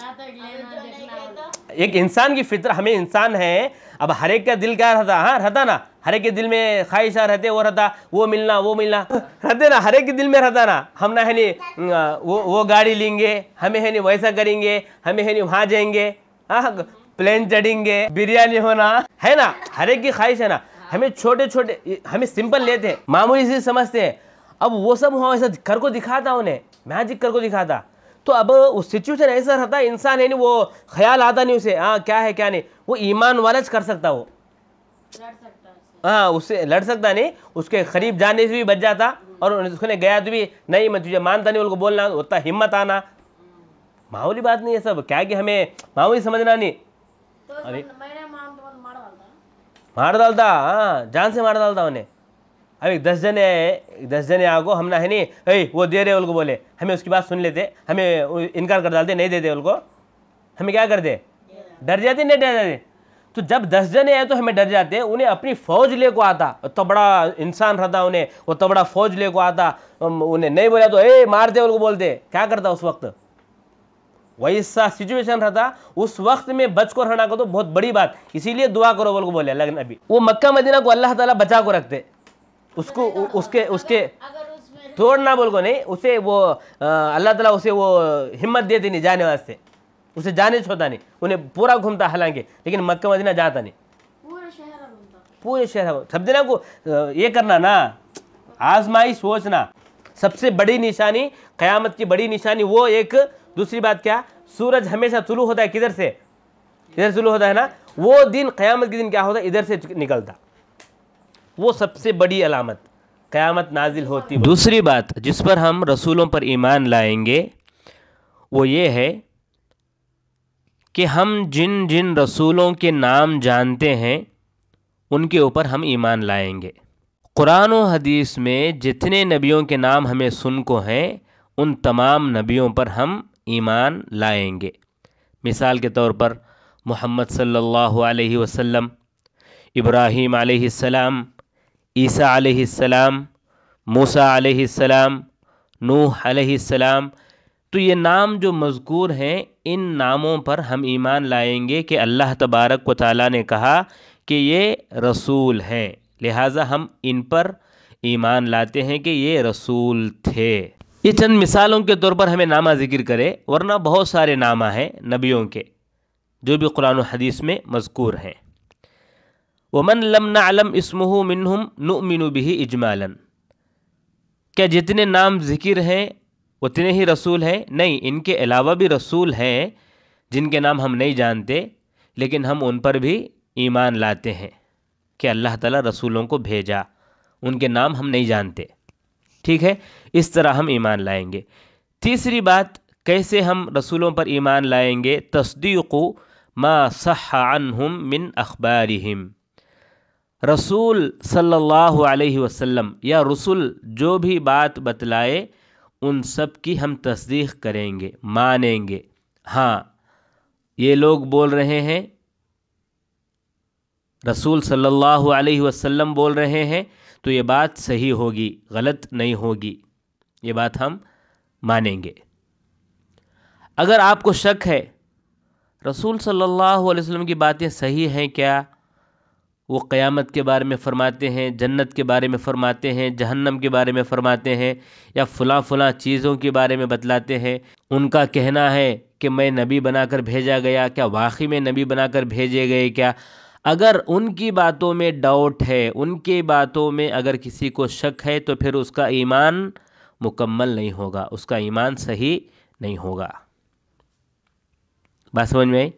Speaker 1: हाँ। तो एक इंसान की फितर हमें इंसान है अब हर एक का दिल क्या रहता हाँ रहता ना एक के दिल में ख्वाहिशा रहते वो रहता वो मिलना वो मिलना रहते ना हरे के दिल में रहता ना हम ना है नहीं वो वो गाड़ी लेंगे हमें है नहीं वैसा करेंगे हमें है नहीं वहाँ जाएंगे हाँ प्लेन चढ़ेंगे बिरयानी होना है ना एक की ख्वाहिश है ना हमें छोटे छोटे हमें सिंपल लेते हैं मामूली से समझते हैं अब वो सब हुआ ऐसा कर को दिखाता उन्हें मैजिक कर को दिखाता तो अब उस सिचुएशन ऐसा रहता इंसान है नहीं वो ख्याल आता नहीं उसे हाँ क्या है क्या नहीं वो ईमान वाला कर सकता वो हाँ उससे लड़ सकता नहीं उसके करीब जाने से भी बच जाता और उसने गया तो भी नहीं मैं तुझे मानता नहीं उनको बोलना उतना हिम्मत आना मामूली बात नहीं है सब क्या कि हमें मामूली समझना नहीं तो अरे मार तो डालता हाँ जान से मार डालता उन्हें अब एक दस जने दस जने आगो ना है नहीं अरे वो दे रहे उनको बोले हमें उसकी बात सुन लेते हमें इनकार कर डालते नहीं देते उनको हमें क्या कर दे डर जाते नहीं डर जाते तो जब दस जने हैं तो हमें डर जाते हैं उन्हें अपनी फौज को आता तो बड़ा इंसान रहता उन्हें वो तो बड़ा फौज को आता उन्हें नहीं बोला तो ए मारते उनको बोलते क्या करता उस वक्त वैसा सिचुएशन रहता उस वक्त में बच को रहना को तो बहुत बड़ी बात इसीलिए दुआ करो बोल को बोले लगन अभी वो मक्का मदीना को अल्लाह ताला बचा को रखते उसको उसके उसके तोड़ना बोल को नहीं उसे वो अल्लाह ताला उसे वो हिम्मत देते नहीं जाने वास्ते उसे जाने छोड़ता नहीं उन्हें पूरा घूमता हालांकि लेकिन मक्का मदीना जाता नहीं पूरे शहर ना को ये करना ना आजमाई सोचना सबसे बड़ी निशानी क़यामत की बड़ी निशानी वो एक दूसरी बात क्या सूरज हमेशा शुरू होता है किधर से इधर शुरू होता है ना वो दिन क़्यामत के दिन क्या होता है इधर से निकलता वो सबसे बड़ी अलामत क़्यामत नाजिल होती दूसरी बात जिस पर हम रसूलों पर ईमान लाएंगे वो ये है कि हम जिन जिन रसूलों के नाम जानते हैं उनके ऊपर हम ईमान लाएंगे कुरान और हदीस में जितने नबियों के नाम हमें सुन को हैं उन तमाम नबियों पर हम ईमान लाएंगे मिसाल के तौर पर मोहम्मद सल्लल्लाहु अलैहि वसल्लम इब्राहीम सलाम ईसा सलाम मूसा सलाम नूह सलाम तो ये नाम जो मज़कूर हैं इन नामों पर हम ईमान लाएंगे कि अल्लाह तबारक व ताली ने कहा कि ये रसूल हैं लिहाजा हम इन पर ईमान लाते हैं कि ये रसूल थे ये चंद मिसालों के तौर पर हमें नामा ज़िक्र करें वरना बहुत सारे नामा हैं नबियों के जो भी कुरान हदीस में मजकूर हैं वमन लम नालम इसमह मिनहम नुमिन भी इजमालन क्या जितने नाम ज़िक्र हैं उतने ही रसूल हैं नहीं इनके अलावा भी रसूल हैं जिनके नाम हम नहीं जानते लेकिन हम उन पर भी ईमान लाते हैं कि अल्लाह ताला रसूलों को भेजा उनके नाम हम नहीं जानते ठीक है इस तरह हम ईमान लाएंगे तीसरी बात कैसे हम रसूलों पर ईमान लाएंगे तस्दीक मा हम मिन हिम रसूल सल्लल्लाहु अलैहि वसल्लम या रसूल जो भी बात बतलाए उन सब की हम तस्दीक करेंगे मानेंगे हाँ ये लोग बोल रहे हैं रसूल सल्लल्लाहु अलैहि वसल्लम बोल रहे हैं तो ये बात सही होगी गलत नहीं होगी ये बात हम मानेंगे अगर आपको शक है रसूल सल्लल्लाहु अलैहि वसल्लम की बातें सही हैं क्या वो क़यामत के बारे में फ़रमाते हैं जन्नत के बारे में फ़रमाते हैं जहन्नम के बारे में फ़रमाते हैं या फ़लाँ फ़लाँ चीज़ों के बारे में बतलाते हैं उनका कहना है कि मैं नबी बनाकर भेजा गया क्या वाकई में नबी बनाकर भेजे गए क्या अगर उनकी बातों में डाउट है उनकी बातों में अगर किसी को शक है तो फिर उसका ईमान मुकम्मल नहीं होगा उसका ईमान सही नहीं होगा बात समझ में आई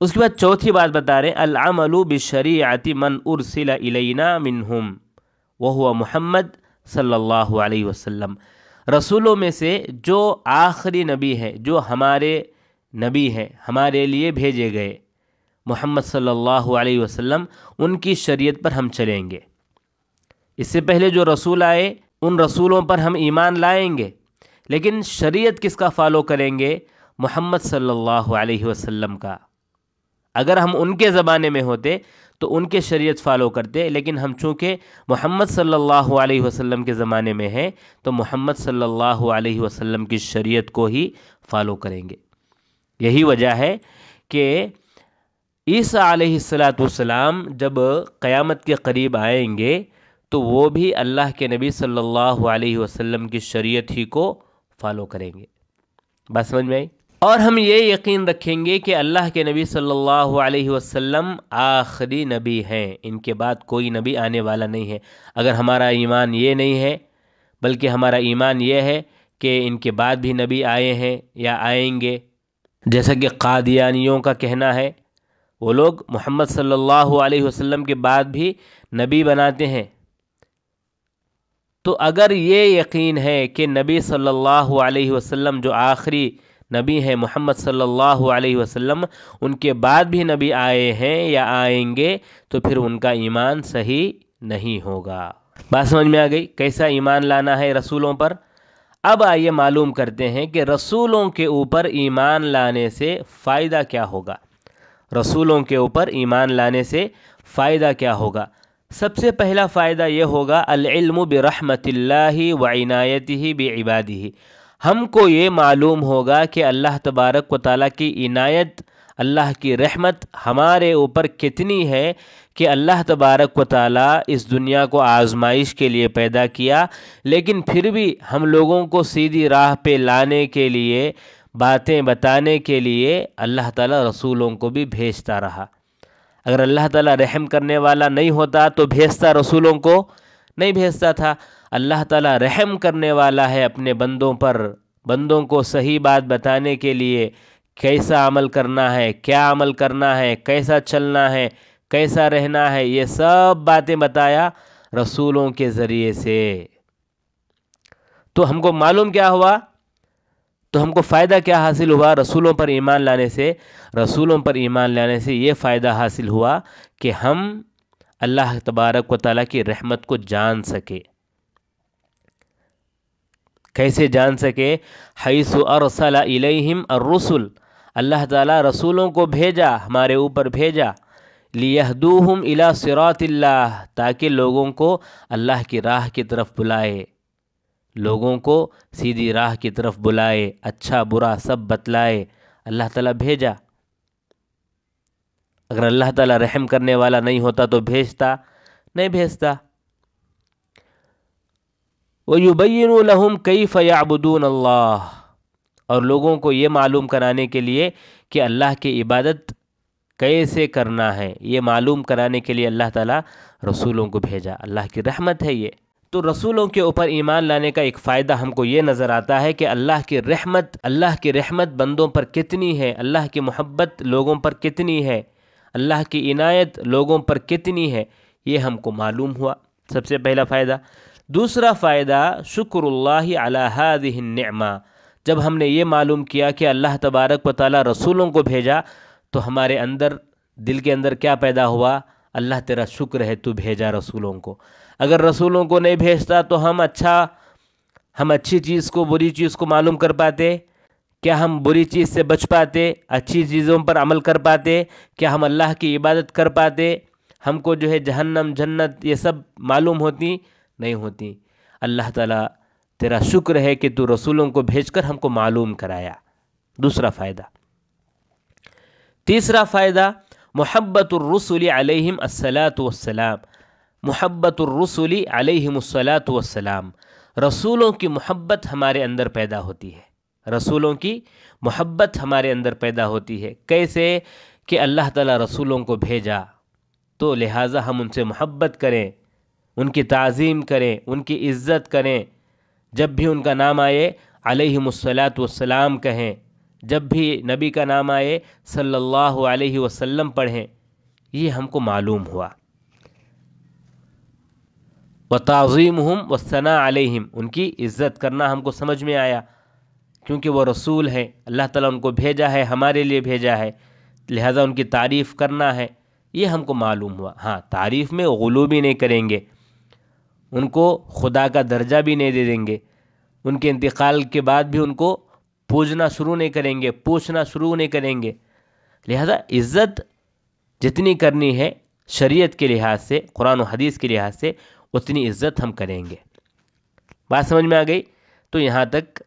Speaker 1: उसके बाद चौथी बात बता रहे अलमलू बशरीति मन उर्सिल इलैना मिनहुम वह हुआ मोहम्मद सल्लल्लाहु अलैहि वसल्लम रसूलों में से जो आखिरी नबी हैं जो हमारे नबी हैं हमारे लिए भेजे गए मोहम्मद सल्लल्लाहु अलैहि वसल्लम उनकी शरीयत पर हम चलेंगे इससे पहले जो रसूल आए उन रसूलों पर हम ईमान लाएंगे लेकिन शरीयत किसका फॉलो करेंगे मोहम्मद सल्लल्लाहु अलैहि वसल्लम का अगर हम उनके ज़माने में होते तो उनके शरीयत फॉलो करते लेकिन हम चूँकि मोहम्मद सल्लल्लाहु अलैहि वसल्लम के ज़माने में हैं तो मोहम्मद सल्लल्लाहु अलैहि वसल्लम की शरीयत को ही फॉलो करेंगे यही वजह है कि ईसा सलाम जब क़यामत के करीब आएंगे तो वो भी अल्लाह के नबी सल्लल्लाहु अलैहि वसल्लम की शरीयत ही को फॉलो करेंगे बात समझ में आई और हम ये यकीन रखेंगे कि अल्लाह के नबी सल्लल्लाहु अलैहि वसल्लम आखिरी नबी हैं इनके बाद कोई नबी आने वाला नहीं है अगर हमारा ईमान ये नहीं है बल्कि हमारा ईमान ये है कि इनके बाद भी नबी आए हैं या आएंगे जैसा कि कादियानियों का कहना है वो लोग मोहम्मद सल्लल्लाहु अलैहि वसल्लम के बाद भी नबी बनाते हैं तो अगर ये यकीन है कि नबी सल्लल्लाहु अलैहि वसल्लम जो आखिरी नबी हैं मोहम्मद सल्लल्लाहु अलैहि वसल्लम उनके बाद भी नबी आए हैं या आएंगे तो फिर उनका ईमान सही नहीं होगा बात समझ में आ गई कैसा ईमान लाना है रसूलों पर अब आइए मालूम करते हैं कि रसूलों के ऊपर ईमान लाने से फ़ायदा क्या होगा रसूलों के ऊपर ईमान लाने से फ़ायदा क्या होगा सबसे पहला फ़ायदा ये होगा अलम बरहमत व इनायत ही हमको ये मालूम होगा कि अल्लाह तबारक व ताली की इनायत अल्लाह की रहमत हमारे ऊपर कितनी है कि अल्लाह तबारक व ताली इस दुनिया को आजमाइश के लिए पैदा किया लेकिन फिर भी हम लोगों को सीधी राह पे लाने के लिए बातें बताने के लिए अल्लाह ताला रसूलों को भी भेजता रहा अगर अल्लाह ताला रहम करने वाला नहीं होता तो भेजता रसूलों को नहीं भेजता था अल्लाह ताला रहम करने वाला है अपने बंदों पर बंदों को सही बात बताने के लिए कैसा अमल करना है क्या अमल करना है कैसा चलना है कैसा रहना है ये सब बातें बताया रसूलों के ज़रिए से तो हमको मालूम क्या हुआ तो हमको फ़ायदा क्या हासिल हुआ रसूलों पर ईमान लाने से रसूलों पर ईमान लाने से ये फ़ायदा हासिल हुआ कि हम अल्लाह तबारक व ताली की रहमत को जान सके कैसे जान सके हईसु अरसल इलैहिम अर्रसुल अल्लाह ताला रसूलों को भेजा हमारे ऊपर भेजा लियहदूहम इला सिरातिल्ला ताकि लोगों को अल्लाह की राह की तरफ बुलाए लोगों को सीधी राह की तरफ बुलाए अच्छा बुरा सब बतलाए अल्लाह ताला भेजा अगर अल्लाह ताला रहम करने वाला नहीं होता तो भेजता नहीं भेजता वयुबैन लहम कई फ़याबुदून अल्लाह और लोगों को ये मालूम कराने के लिए कि अल्लाह की इबादत कैसे करना है ये मालूम कराने के लिए अल्लाह ताला रसूलों को भेजा अल्लाह की रहमत है ये तो रसूलों के ऊपर ईमान लाने का एक फ़ायदा हमको ये नज़र आता है कि अल्लाह की रहमत अल्लाह की रहमत बंदों पर कितनी है अल्लाह की मोहब्बत लोगों पर कितनी है अल्लाह की इनायत लोगों पर कितनी है ये हमको मालूम हुआ सबसे पहला फ़ायदा दूसरा फ़ायदा शुक्रल्लामा जब हमने ये मालूम किया कि अल्लाह तबारक व ताली रसूलों को भेजा तो हमारे अंदर दिल के अंदर क्या पैदा हुआ अल्लाह तेरा शुक्र है तू भेजा रसूलों को अगर रसूलों को नहीं भेजता तो हम अच्छा हम अच्छी चीज़ को बुरी चीज़ को मालूम कर पाते क्या हम बुरी चीज़ से बच पाते अच्छी चीज़ों पर अमल कर पाते क्या हम अल्लाह की इबादत कर पाते हमको जो है जहन्नम जन्नत ये सब मालूम होती नहीं होती अल्लाह ताला तेरा शुक्र है कि तू रसूलों को भेजकर हमको मालूम कराया दूसरा फ़ायदा तीसरा फ़ायदा मोहब्बतरसुल अलैहिम असलातम मोहब्बतरसुल अलैहिमसलातम रसूलों की मोहब्बत हमारे अंदर पैदा होती है रसूलों की मोहब्बत हमारे अंदर पैदा होती है कैसे कि अल्लाह ताला रसूलों को भेजा तो लिहाजा हम उनसे मोहब्बत करें उनकी तज़ीम करें उनकी इज़्ज़त करें जब भी उनका नाम आए अलैहिस्सलात वसलाम कहें जब भी नबी का नाम आए सल्लल्लाहु अलैहि वसल्लम पढ़ें ये हमको मालूम हुआ व तज़ीम हम वसना अलहम उनकी इज़्ज़त करना हमको समझ में आया क्योंकि वो रसूल हैं अल्लाह ताला उनको भेजा है हमारे लिए भेजा है लिहाजा उनकी तारीफ़ करना है ये हमको मालूम हुआ हाँ तारीफ़ में गलू भी नहीं करेंगे उनको खुदा का दर्जा भी नहीं दे देंगे उनके इंतकाल के बाद भी उनको पूजना शुरू नहीं करेंगे पूछना शुरू नहीं करेंगे लिहाजा इज़्ज़त जितनी करनी है शरीयत के लिहाज से कुरान और हदीस के लिहाज से उतनी इज़्ज़त हम करेंगे बात समझ में आ गई तो यहाँ तक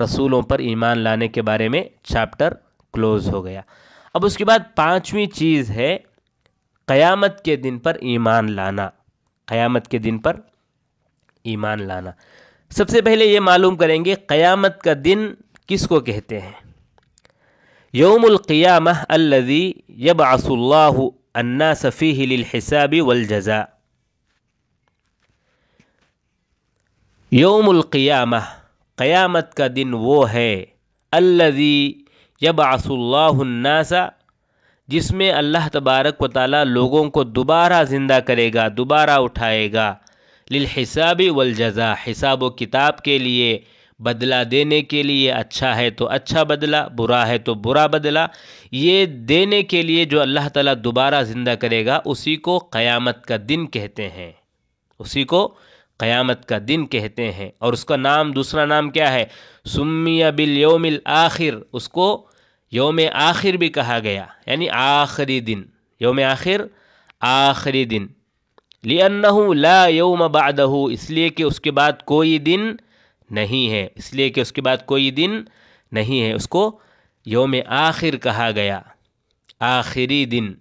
Speaker 1: रसूलों पर ईमान लाने के बारे में चैप्टर क्लोज हो गया अब उसके बाद पाँचवीं चीज़ है क़यामत के दिन पर ईमान लाना क़यामत के दिन पर ईमान लाना सबसे पहले ये मालूम करेंगे क़यामत का दिन किसको कहते हैं योमक़ियाम अल्लज़ी यबासल्ला सफ़ीहिलहिसाबी वलजज़ा योमक़ियाम क़यामत का दिन वो है अल्लज़ी यबासल्लासा जिसमें अल्लाह तबारक व ताली लोगों को दोबारा ज़िंदा करेगा दोबारा उठाएगा लिलहिसाबी वलजज़ा हिसाब व किताब के लिए बदला देने के लिए अच्छा है तो अच्छा बदला बुरा है तो बुरा बदला ये देने के लिए जो अल्लाह ताला दोबारा ज़िंदा करेगा उसी को क़यामत का दिन कहते हैं उसी को क़यामत का दिन कहते हैं और उसका नाम दूसरा नाम क्या है सुमिया बिल योमिल आखिर उसको योम आखिर भी कहा गया यानी आखिरी दिन योम आखिर आखिरी दिन लियन्नहू ला यौम बादहू इसलिए कि उसके बाद कोई दिन नहीं है इसलिए कि उसके बाद कोई दिन नहीं है उसको योम आखिर कहा गया आखिरी दिन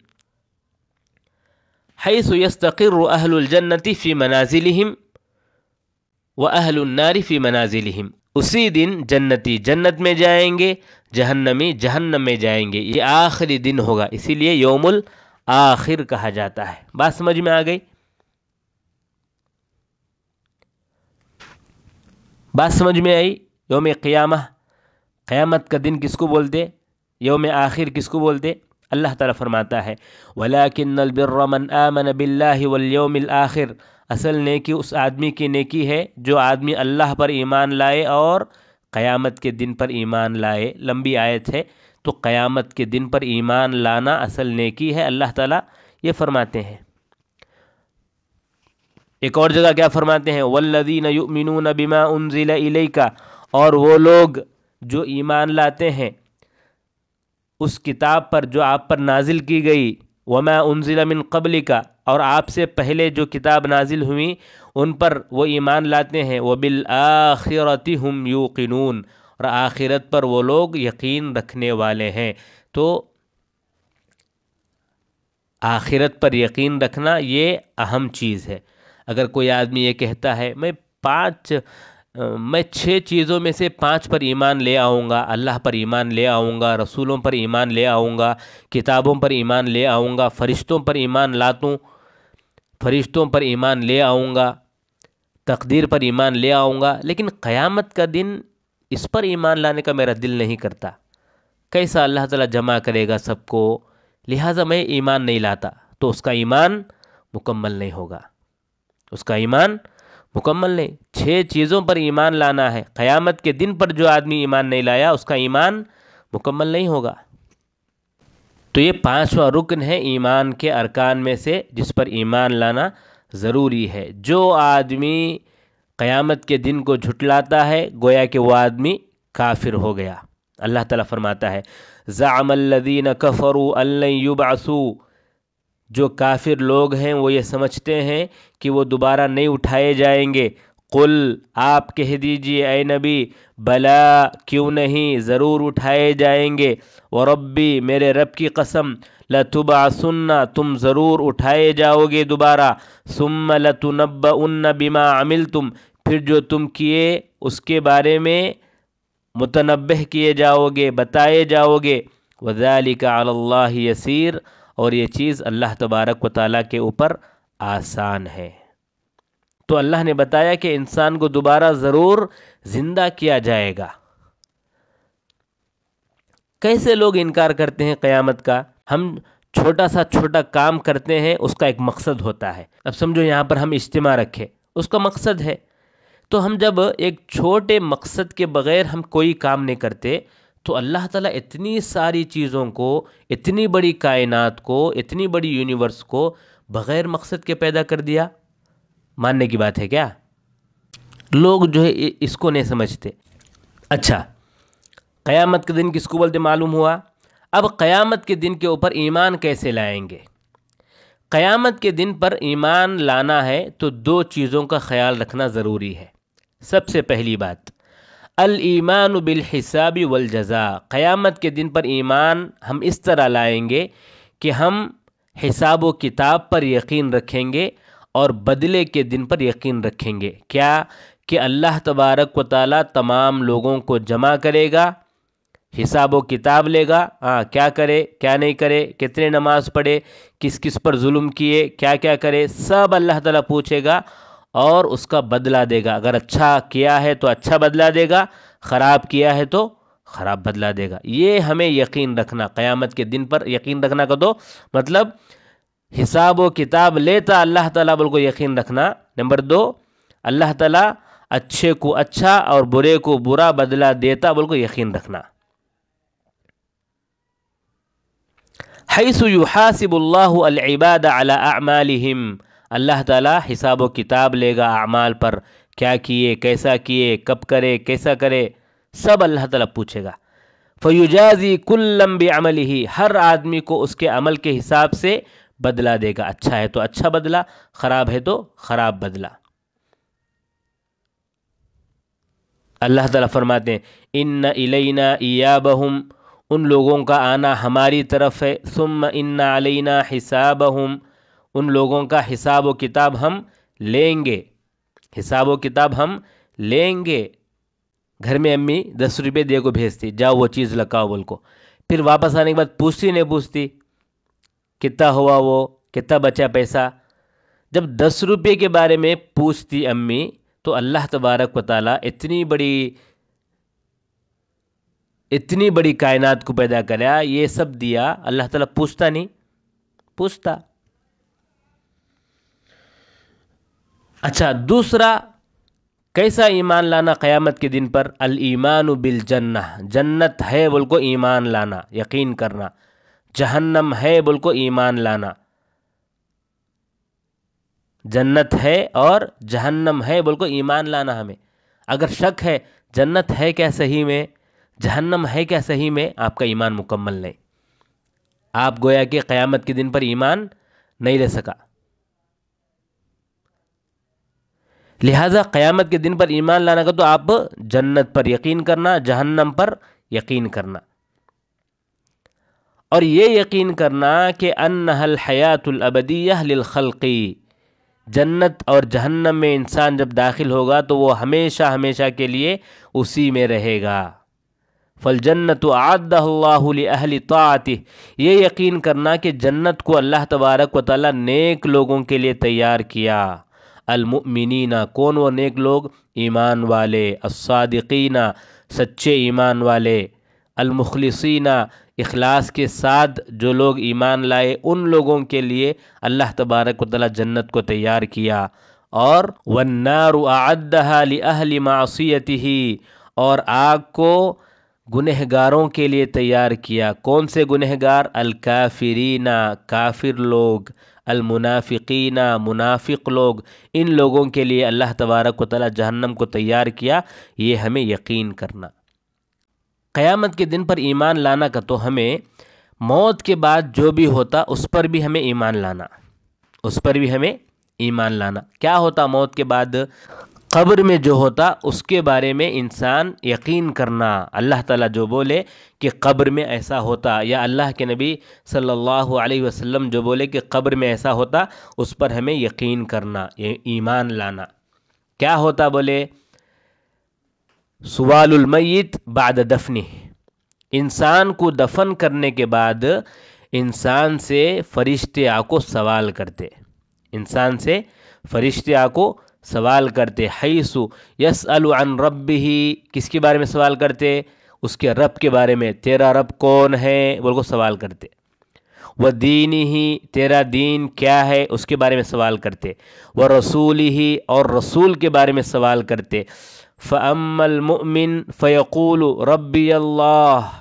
Speaker 1: हैसु यस्तक़र अहलजन्नति फ़ी मनाजिलहम व अहलनारी फ़ी मनाजिलहम उसी दिन जन्नती जन्नत में जाएंगे जहन्नमी जहन्नम में जाएंगे ये आखिरी दिन होगा इसीलिए योमुल आखिर कहा जाता है बात समझ में आ गई बात समझ में आई योम क़ियाम क़्यामत का दिन किसको बोलते योम आखिर किसको बोलते अल्लाह ताला फरमाता है वलाकिनबिरमन आमन बिल्लावलयोमिल आखिर असल नेकी उस आदमी की नेकी है जो आदमी अल्लाह पर ईमान लाए और क़यामत के दिन पर ईमान लाए लंबी आयत है तो क़यामत के दिन पर ईमान लाना असल नेकी है अल्लाह ताला ये फरमाते हैं एक और जगह क्या फरमाते हैं वल्लदीन युमिनून बिमा उनजिला का और वो लोग जो ईमान लाते हैं उस किताब पर जो आप पर नाजिल की गई वमा उनजिला मिन कबल का और आपसे पहले जो किताब नाजिल हुई उन पर वो ईमान लाते हैं व बिल आखिरती हम यूकिनून और आखिरत पर वो लोग यकीन रखने वाले हैं तो आखिरत पर यकीन रखना ये अहम चीज़ है अगर कोई आदमी ये कहता है मैं पाँच मैं छः चीज़ों में से पाँच पर ईमान ले आऊँगा अल्लाह पर ईमान ले आऊँगा रसूलों पर ईमान ले आऊँगा किताबों पर ईमान ले आऊँगा फ़रिश्तों पर ईमान लातूँ फ़रिश्तों पर ईमान ले आऊँगा तकदीर पर ईमान ले आऊँगा लेकिन क़यामत का दिन इस पर ईमान लाने का मेरा दिल नहीं करता कैसा अल्लाह ताला जमा करेगा सबको लिहाजा मैं ईमान नहीं लाता तो उसका ईमान मुकम्मल नहीं होगा उसका ईमान मुकम्मल नहीं छः चीज़ों पर ईमान लाना है क़यामत के दिन पर जो आदमी ईमान नहीं लाया उसका ईमान मुकम्मल नहीं होगा तो ये पांचवा रुकन है ईमान के अरकान में से जिस पर ईमान लाना ज़रूरी है जो आदमी क़यामत के दिन को झुटलाता है गोया कि वह आदमी काफिर हो गया अल्लाह ताला फरमाता है ज़ामल्लदीन कफ़रू अल्लुबासू जो काफिर लोग हैं वो ये समझते हैं कि वो दोबारा नहीं उठाए जाएंगे कुल आप कह दीजिए ए नबी भला क्यों नहीं ज़रूर उठाए जाएंगे और रब्बी मेरे रब की कसम लतुबा सुन्ना तुम ज़रूर उठाए जाओगे दोबारा सुम लतुनब उन्न बिमा अमिल तुम फिर जो तुम किए उसके बारे में मुतनबह किए जाओगे बताए जाओगे वजाली का अल्लाह यसीर और ये चीज़ अल्लाह तबारक व ताली के ऊपर आसान है तो अल्लाह ने बताया कि इंसान को दोबारा ज़रूर ज़िंदा किया जाएगा कैसे लोग इनकार करते हैं क़यामत का हम छोटा सा छोटा काम करते हैं उसका एक मकसद होता है अब समझो यहाँ पर हम इज्तम रखें उसका मकसद है तो हम जब एक छोटे मकसद के बग़ैर हम कोई काम नहीं करते तो अल्लाह ताला इतनी सारी चीज़ों को इतनी बड़ी कायनात को इतनी बड़ी यूनिवर्स को बग़ैर मकसद के पैदा कर दिया मानने की बात है क्या लोग जो है इसको नहीं समझते अच्छा क़यामत के दिन किसको बोलते मालूम हुआ अब क़यामत के दिन के ऊपर ईमान कैसे लाएंगे क़यामत के दिन पर ईमान लाना है तो दो चीज़ों का ख्याल रखना ज़रूरी है सबसे पहली बात अलईमान बिलहिसाबी वलजज़ा क़यामत के दिन पर ईमान हम इस तरह लाएंगे कि हम हिसाब व किताब पर यकीन रखेंगे और बदले के दिन पर यकीन रखेंगे क्या कि अल्लाह तबारक व ताली तमाम लोगों को जमा करेगा हिसाब व किताब लेगा हाँ क्या करे क्या नहीं करे कितने नमाज़ पढ़े किस किस पर जुल्म किए क्या क्या करे सब अल्लाह ताला पूछेगा और उसका बदला देगा अगर अच्छा किया है तो अच्छा बदला देगा ख़राब किया है तो ख़राब बदला देगा ये हमें यकीन रखना क़यामत के दिन पर यकीन रखना का दो मतलब हिसाब व किताब लेता अल्लाह ताला बोल को यकीन रखना नंबर दो अल्लाह ताला अच्छे को अच्छा और बुरे को बुरा बदला देता बोल को यकीन रखना हईसु युहासिबुल्लाबाद अला अमालहम अल्लाह ताला हिसाब व किताब लेगा अमाल पर क्या किए कैसा किए कब करे कैसा करे सब अल्लाह ताला पूछेगा फयुजाजी लम्बे अमल ही हर आदमी को उसके अमल के हिसाब से बदला देगा अच्छा है तो अच्छा बदला ख़राब है तो ख़राब बदला अल्लाह ताला फरमाते हैं इन इलैना ईयाबहुम उन लोगों का आना हमारी तरफ है सुम इन्ना अलैना हम उन लोगों का हिसाब व किताब हम लेंगे हिसाब व किताब हम लेंगे घर में अम्मी दस रुपये दे को भेजती जाओ वो चीज़ लगाओ बोल को फिर वापस आने के बाद पूछती नहीं पूछती कितना हुआ वो कितना बचा पैसा जब दस रुपये के बारे में पूछती अम्मी तो अल्लाह तबारक व इतनी बड़ी इतनी बड़ी कायनात को पैदा करा ये सब दिया अल्लाह ताला पूछता नहीं पूछता अच्छा दूसरा कैसा ईमान लाना क़यामत के दिन पर अल ईमान बिल जन्ना जन्नत है बोल को ईमान लाना यकीन करना जहन्नम है बोल को ईमान लाना जन्नत है और जहन्नम है बोल को ईमान लाना हमें अगर शक है जन्नत है क्या सही में जहन्नम है क्या सही में आपका ईमान मुकम्मल नहीं आप गोया कि क़यामत के दिन पर ईमान नहीं ले सका लिहाजा क़यामत के दिन पर ईमान लाना का तो आप जन्नत पर यकीन करना जहन्नम पर यकीन करना और ये यकीन करना कि अनहल हयातुल जन्नत और जहन्नम में इंसान जब दाखिल होगा तो वो हमेशा हमेशा के लिए उसी में रहेगा फल जन्नत आदल ताति ये यकीन करना कि जन्नत को अल्लाह तबारक व ताली नेक लोगों के लिए तैयार किया अलमुमिनना कौन वो नेक लोग ईमान वाले अस्सादिकीना सच्चे ईमान वाले अलमुखलसना अखलास के साथ जो लोग ईमान लाए उन लोगों के लिए अल्लाह तबारक जन्नत को तैयार किया और वन्नारदली मासीत ही और आग को गुनहगारों के लिए तैयार किया कौन से गुनहगार अलकाफरीना काफिर लोग अलमुनाफ़िकीना मुनाफिक लोग इन लोगों के लिए अल्लाह तबारक वाली जहन्नम को तैयार किया ये हमें यकीन करना क़यामत के दिन पर ईमान लाना का तो हमें मौत के बाद जो भी होता उस पर भी हमें ईमान लाना उस पर भी हमें ईमान लाना क्या होता मौत के बाद कब्र में जो होता उसके बारे में इंसान यकीन करना अल्लाह ताला जो बोले कि कब्र में ऐसा होता या अल्लाह के नबी सल्लल्लाहु अलैहि वसल्लम जो बोले कि कब्र में ऐसा होता उस पर हमें यकीन करना ईमान लाना क्या होता बोले सवालमैत बाद दफनी इंसान को दफन करने के बाद इंसान से फरिश्ते आको सवाल करते इंसान से फरिश्ते आको सवाल करते हैसु यस अन रब ही किसके बारे में सवाल करते उसके रब के बारे में तेरा रब कौन है बोल को सवाल करते व दीन ही तेरा दीन क्या है उसके बारे में सवाल करते व रसूल ही और रसूल के बारे में सवाल करते फ़मलमिन फ़यकूल रबी अल्लाह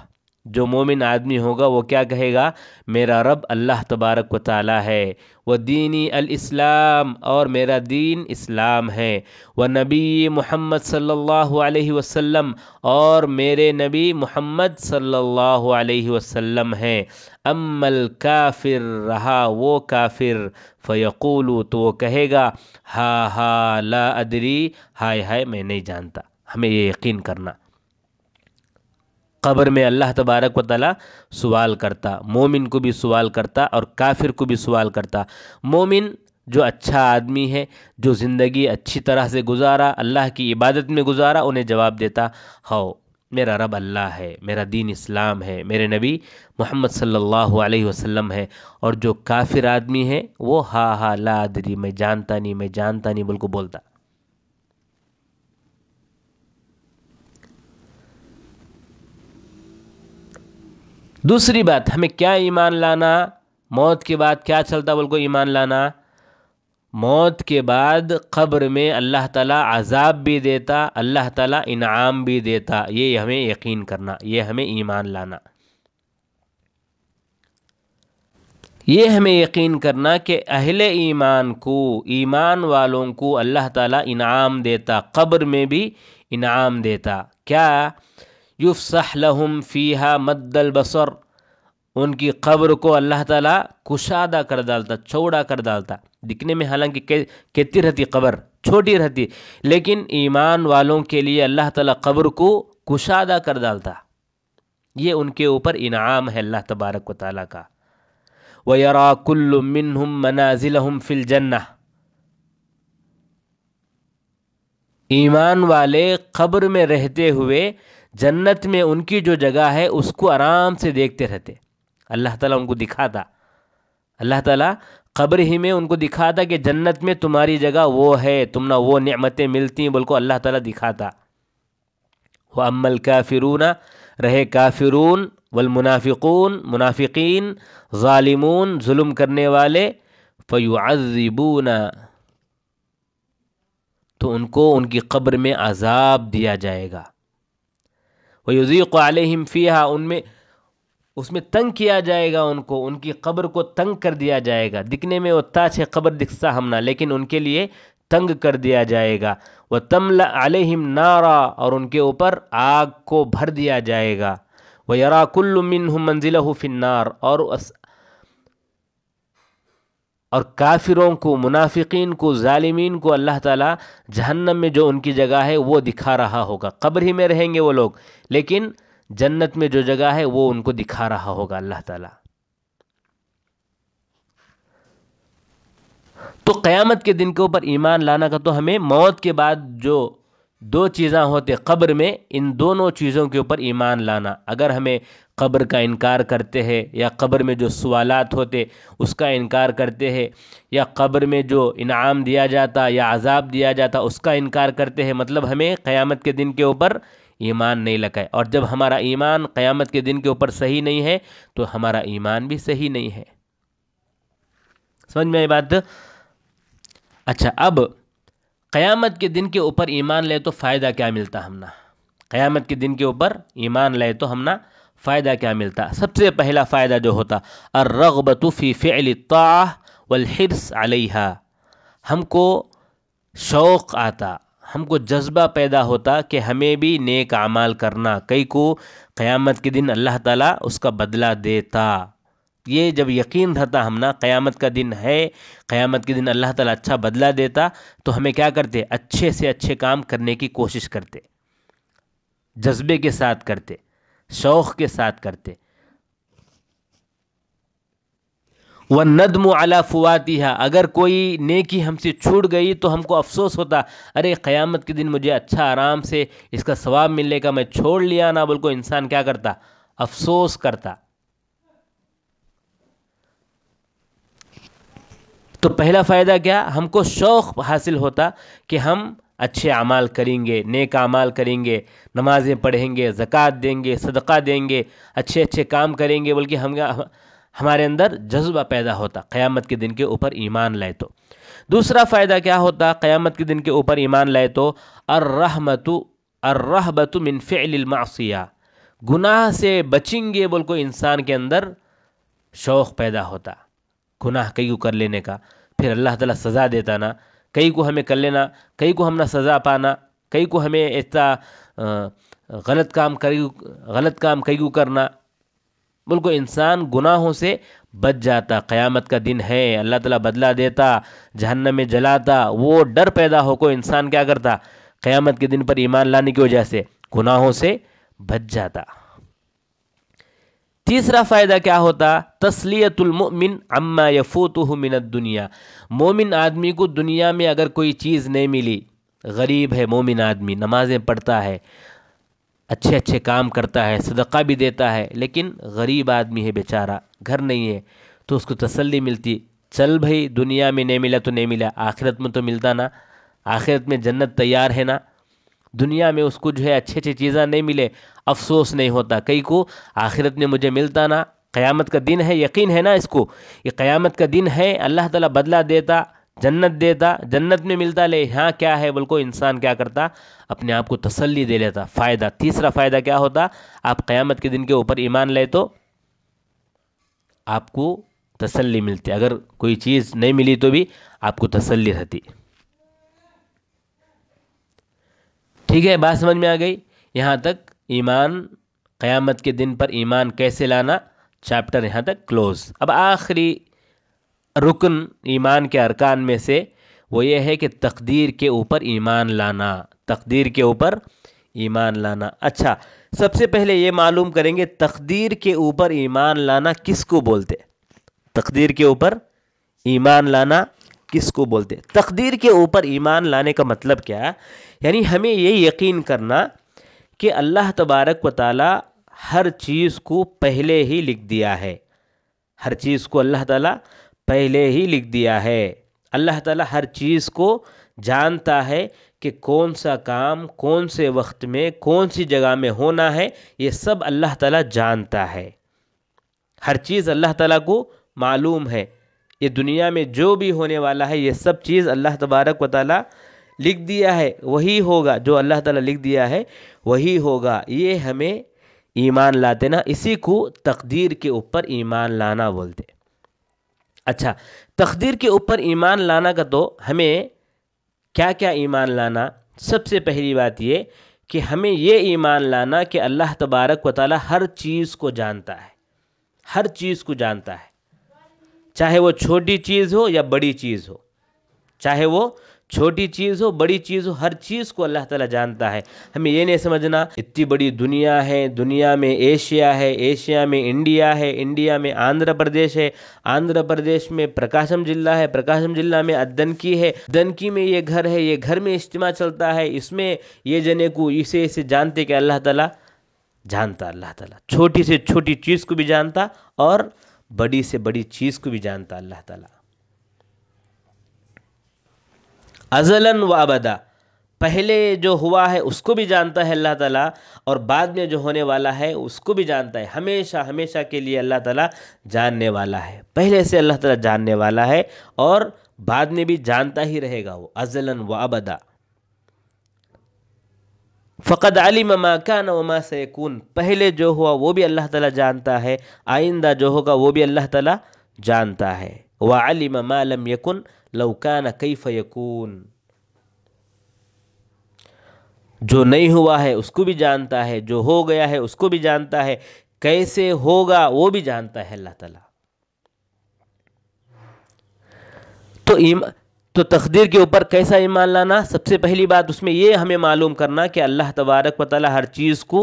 Speaker 1: जो मोमिन आदमी होगा वो क्या कहेगा मेरा रब अल्लाह तबारक व है व दीनी अलइस्लाम और मेरा दीन इस्लाम है व नबी मोहम्मद सल्लल्लाहु अलैहि वसल्लम और मेरे नबी मोहम्मद सल्लल्लाहु अलैहि वसल्लम हैं अम्मल काफिर रहा वो काफिर फ़यकूलू तो वो कहेगा हा हा ला अदरी हाय हाय मैं नहीं जानता हमें ये यकीन करना कब्र में अल्लाह तबारक व ताली सवाल करता मोमिन को भी सवाल करता और काफिर को भी सवाल करता मोमिन जो अच्छा आदमी है जो ज़िंदगी अच्छी तरह से गुजारा अल्लाह की इबादत में गुजारा उन्हें जवाब देता हाओ मेरा रब अल्लाह है मेरा दीन इस्लाम है मेरे नबी मोहम्मद सल्लल्लाहु अलैहि वसल्लम है और जो काफिर आदमी है वो हा हा ला अदरी मैं जानता नहीं मैं जानता नहीं बोल को बोलता दूसरी बात हमें क्या ईमान लाना मौत के बाद क्या चलता बोल को ईमान लाना मौत के बाद क़ब्र में अल्लाह ताला अजाब भी देता अल्लाह ताला इनाम भी देता ये हमें यकीन करना ये हमें ईमान लाना ये हमें यकीन करना कि अहले ईमान को ईमान वालों को अल्लाह ताला इनाम देता क़ब्र में भी इनाम देता क्या युफ लहम फ़ीहा मद्दल बसर उनकी कब्र को अल्लाह ताला कुशादा कर डालता चौड़ा कर डालता दिखने में हालांकि कहती रहती कब्र छोटी रहती लेकिन ईमान वालों के लिए अल्लाह ताला कब्र को कुशादा कर डालता ये उनके ऊपर इनाम है अल्लाह तबारक व ताली का मिनहुम मनाजिल फिल जन्ना ईमान वाले कब्र में रहते हुए जन्नत में उनकी जो जगह है उसको आराम से देखते रहते अल्लाह ताला उनको दिखाता अल्लाह ताला ख़बर ही में उनको दिखाता कि जन्नत में तुम्हारी जगह वो है तुम ना वो नमतें मिलती हैं बल्कि अल्लाह ताला दिखाता वह अमल काफिरूना रहे काफिरून वलमुनाफ़िकून मुनाफिकीन ालिमून म करने वाले फ़युआज़िबूना तो उनको उनकी कब्र में आज़ाब दिया जाएगा वयुज़ीक आलिम फ़ीहा उनमें उसमें तंग किया जाएगा उनको उनकी कब्र को तंग कर दिया जाएगा दिखने में उत्ता से है कब्र दिखता हम ना लेकिन उनके लिए तंग कर दिया जाएगा व तमल आलिम नारा और उनके ऊपर आग को भर दिया जाएगा व यराकुल्ल मिन मंजिल फिन्नार और और काफिरों को मुनाफिकीन को ालिमीन को अल्लाह ताला जहन्नम में जो उनकी जगह है वो दिखा रहा होगा कब्र ही में रहेंगे वो लोग लेकिन जन्नत में जो जगह है वो उनको दिखा रहा होगा अल्लाह ताला तो क़यामत के दिन के ऊपर ईमान लाना का तो हमें मौत के बाद जो दो चीज़ें होते कब्र में इन दोनों चीज़ों के ऊपर ईमान लाना अगर हमें कब्र का इनकार करते हैं या कब्र में जो सवालात होते उसका इनकार करते हैं या कब्र में जो इनाम दिया जाता या अजाब दिया जाता उसका इनकार करते हैं मतलब हमें क़यामत के दिन के ऊपर ईमान नहीं लगाए और जब हमारा ईमान क़यामत के दिन के ऊपर सही नहीं है तो हमारा ईमान भी सही नहीं है समझ में आई बात अच्छा अब क़यामत के दिन के ऊपर ईमान ले तो फ़ायदा क्या मिलता हमना क़यामत के दिन के ऊपर ईमान ले तो हमना फ़ायदा क्या मिलता सबसे पहला फ़ायदा जो होता और रगबतफ़ी फ़िल वलहिरस अलहा हमको शौक़ आता हमको जज्बा पैदा होता कि हमें भी नेक अमाल करना कई को क़यामत के दिन अल्लाह ताला उसका बदला देता ये जब यकीन रहता हम ना क़यामत का दिन है क़यामत के दिन अल्लाह ताला अच्छा बदला देता तो हमें क्या करते अच्छे से अच्छे काम करने की कोशिश करते जज्बे के साथ करते शौक़ के साथ करते व नदम अला है अगर कोई नेकी हमसे छूट गई तो हमको अफसोस होता अरे क़यामत के दिन मुझे अच्छा आराम से इसका सवाब मिलने का मैं छोड़ लिया ना बोल को इंसान क्या करता अफसोस करता तो पहला फ़ायदा क्या हमको शौक़ हासिल होता कि हम अच्छे अमाल करेंगे नेक अमाल करेंगे नमाज़ें पढ़ेंगे ज़क़़त देंगे सदका देंगे अच्छे अच्छे काम करेंगे बल्कि हम हमारे अंदर जज्बा पैदा होता क़यामत के दिन के ऊपर ईमान लाए तो दूसरा फ़ायदा क्या होता क़यामत के दिन के ऊपर ईमान लाए तो अर्रहमतु अर्रहबतु मिन फ़िलमासिया गुनाह से बचेंगे बोल को इंसान के अंदर शौक़ पैदा होता गुनाह कई को कर लेने का फिर अल्लाह ताला सज़ा देता ना कई को हमें कर लेना कई को हम ना सज़ा पाना कई को हमें ऐसा गलत काम कई गलत काम कई को करना बिल्कुल इंसान गुनाहों से बच जाता क़यामत का दिन है अल्लाह ताला बदला देता जहन्नम में जलाता वो डर पैदा हो को इंसान क्या करता क़यामत के दिन पर ईमान लाने की वजह से गुनाहों से बच जाता तीसरा फ़ायदा क्या होता तसलीतुलमिन अम्मा यफूत मिनत दुनिया मोमिन आदमी को दुनिया में अगर कोई चीज़ नहीं मिली गरीब है मोमिन आदमी नमाज़ें पढ़ता है अच्छे अच्छे काम करता है सदका भी देता है लेकिन गरीब आदमी है बेचारा घर नहीं है तो उसको तसल्ली मिलती चल भाई दुनिया में नहीं मिला तो नहीं मिला आखिरत में तो मिलता ना आखिरत में जन्नत तैयार है ना दुनिया में उसको जो है अच्छी अच्छी चीज़ें नहीं मिले अफसोस नहीं होता कई को आखिरत में मुझे मिलता ना क़यामत का दिन है यकीन है ना इसको ये क़यामत का दिन है अल्लाह ताला बदला देता जन्नत देता जन्नत में मिलता ले यहाँ क्या है बोल को इंसान क्या करता अपने आप को तसल्ली दे लेता फ़ायदा तीसरा फ़ायदा क्या होता आप क़यामत के दिन के ऊपर ईमान ले तो आपको तसल्ली मिलती अगर कोई चीज़ नहीं मिली तो भी आपको तसल्ली रहती ठीक है बात समझ में आ गई यहाँ तक ईमान क़यामत के दिन पर ईमान कैसे लाना चैप्टर यहाँ तक क्लोज अब आखिरी रुकन ईमान के अरकान में से वो ये है कि तकदीर के ऊपर ईमान लाना तकदीर के ऊपर ईमान लाना अच्छा सबसे पहले ये मालूम करेंगे तकदीर के ऊपर ईमान लाना किसको बोलते तकदीर के ऊपर ईमान लाना किसको बोलते तकदीर के ऊपर ईमान लाने का मतलब क्या है यानी हमें ये यकीन करना कि अल्लाह तबारक व ताली हर चीज़ को पहले ही लिख दिया है हर चीज़ को अल्लाह ताला पहले ही लिख दिया है अल्लाह ताला हर चीज़ को जानता है कि कौन सा काम कौन से वक्त में कौन सी जगह में होना है ये सब अल्लाह ताला जानता है हर चीज़ अल्लाह ताला को मालूम है ये दुनिया में जो भी होने वाला है ये सब चीज़ अल्लाह तबारक व ताली लिख दिया है वही होगा जो अल्लाह ताला लिख दिया है वही होगा ये हमें ईमान लाते ना इसी को तकदीर के ऊपर ईमान लाना बोलते अच्छा तकदीर के ऊपर ईमान लाना का तो हमें क्या क्या ईमान लाना सबसे पहली बात ये कि हमें ये ईमान लाना कि अल्लाह तबारक व ताली हर चीज़ को जानता है हर चीज़ को जानता है चाहे वो छोटी चीज़ हो या बड़ी चीज़ हो चाहे वो छोटी चीज़ हो बड़ी चीज़ हो हर चीज़ को अल्लाह ताला जानता है हमें ये नहीं समझना इतनी बड़ी दुनिया है दुनिया में एशिया है एशिया में इंडिया है इंडिया में आंध्र प्रदेश है आंध्र प्रदेश में प्रकाशम जिला है प्रकाशम जिला में अद्दनकी है दनकी में ये घर है ये घर में इज्तम चलता है इसमें ये जने को इसे इसे जानते कि अल्लाह ताला जानता अल्लाह ताला छोटी से छोटी चीज़ को भी जानता और बड़ी से बड़ी चीज़ को भी जानता अल्लाह ताला अजलन व अबदा पहले जो हुआ है उसको भी जानता है अल्लाह ताला और बाद में जो होने वाला है उसको भी जानता है हमेशा हमेशा के लिए अल्लाह ताला जानने वाला है पहले से अल्लाह ताला जानने वाला है और बाद में भी जानता ही रहेगा वो अजलन व अबदा फ़कद अलिम का नमा सैकून पहले जो हुआ वो भी अल्लाह ताला जानता है आइंदा जो होगा वो भी अल्लाह ताला जानता है व अलिम मालम यकुन लौकाना कई यकून जो नहीं हुआ है उसको भी जानता है जो हो गया है उसको भी जानता है कैसे होगा वो भी जानता है अल्लाह ताला तो इम तो तकदीर के ऊपर कैसा ईमान लाना सबसे पहली बात उसमें ये हमें मालूम करना कि अल्लाह तबारक वाली हर चीज़ को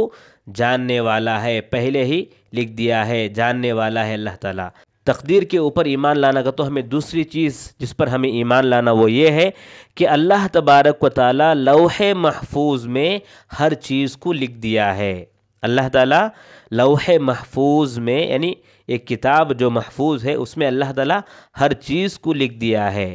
Speaker 1: जानने वाला है पहले ही लिख दिया है जानने वाला है अल्लाह ताला तकदीर के ऊपर ईमान लाना का तो हमें दूसरी चीज़ जिस पर हमें ईमान लाना वो ये है कि अल्लाह तबारक व ताली लौह महफूज में हर चीज़ को लिख दिया है अल्लाह ताला लौह महफूज में यानी एक किताब जो महफूज है उसमें अल्लाह ताला हर चीज़ को लिख दिया है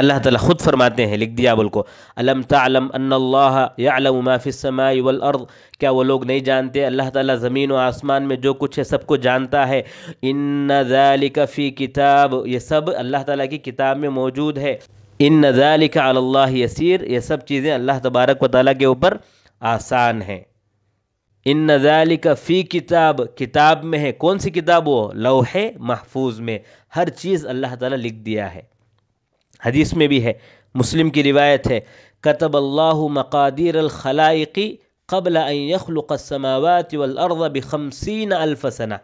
Speaker 1: अल्लाह ताला ख़ुद फरमाते हैं लिख दिया बोल को अलम तालम अन्ल्लाम वल अर्द क्या वो लोग नहीं जानते अल्लाह ताला ज़मीन और आसमान में जो कुछ है सबको जानता है इन फ़ी किताब ये सब अल्लाह ताला की किताब में मौजूद है इन नज़ालिका अल्लाह यसीर ये सब चीज़ें अल्लाह तबारक व ताली के ऊपर आसान हैं इन नज़ालिक फ़ी किताब किताब में है कौन सी किताब वो लौह महफूज में हर चीज़ अल्लाह ताला लिख दिया है हदीस में भी है मुस्लिम की रिवायत है कतब अल्लाह मकादिर अलखलाइी कबल यखलुकसमावत वलअर्द खमसिन अलफसना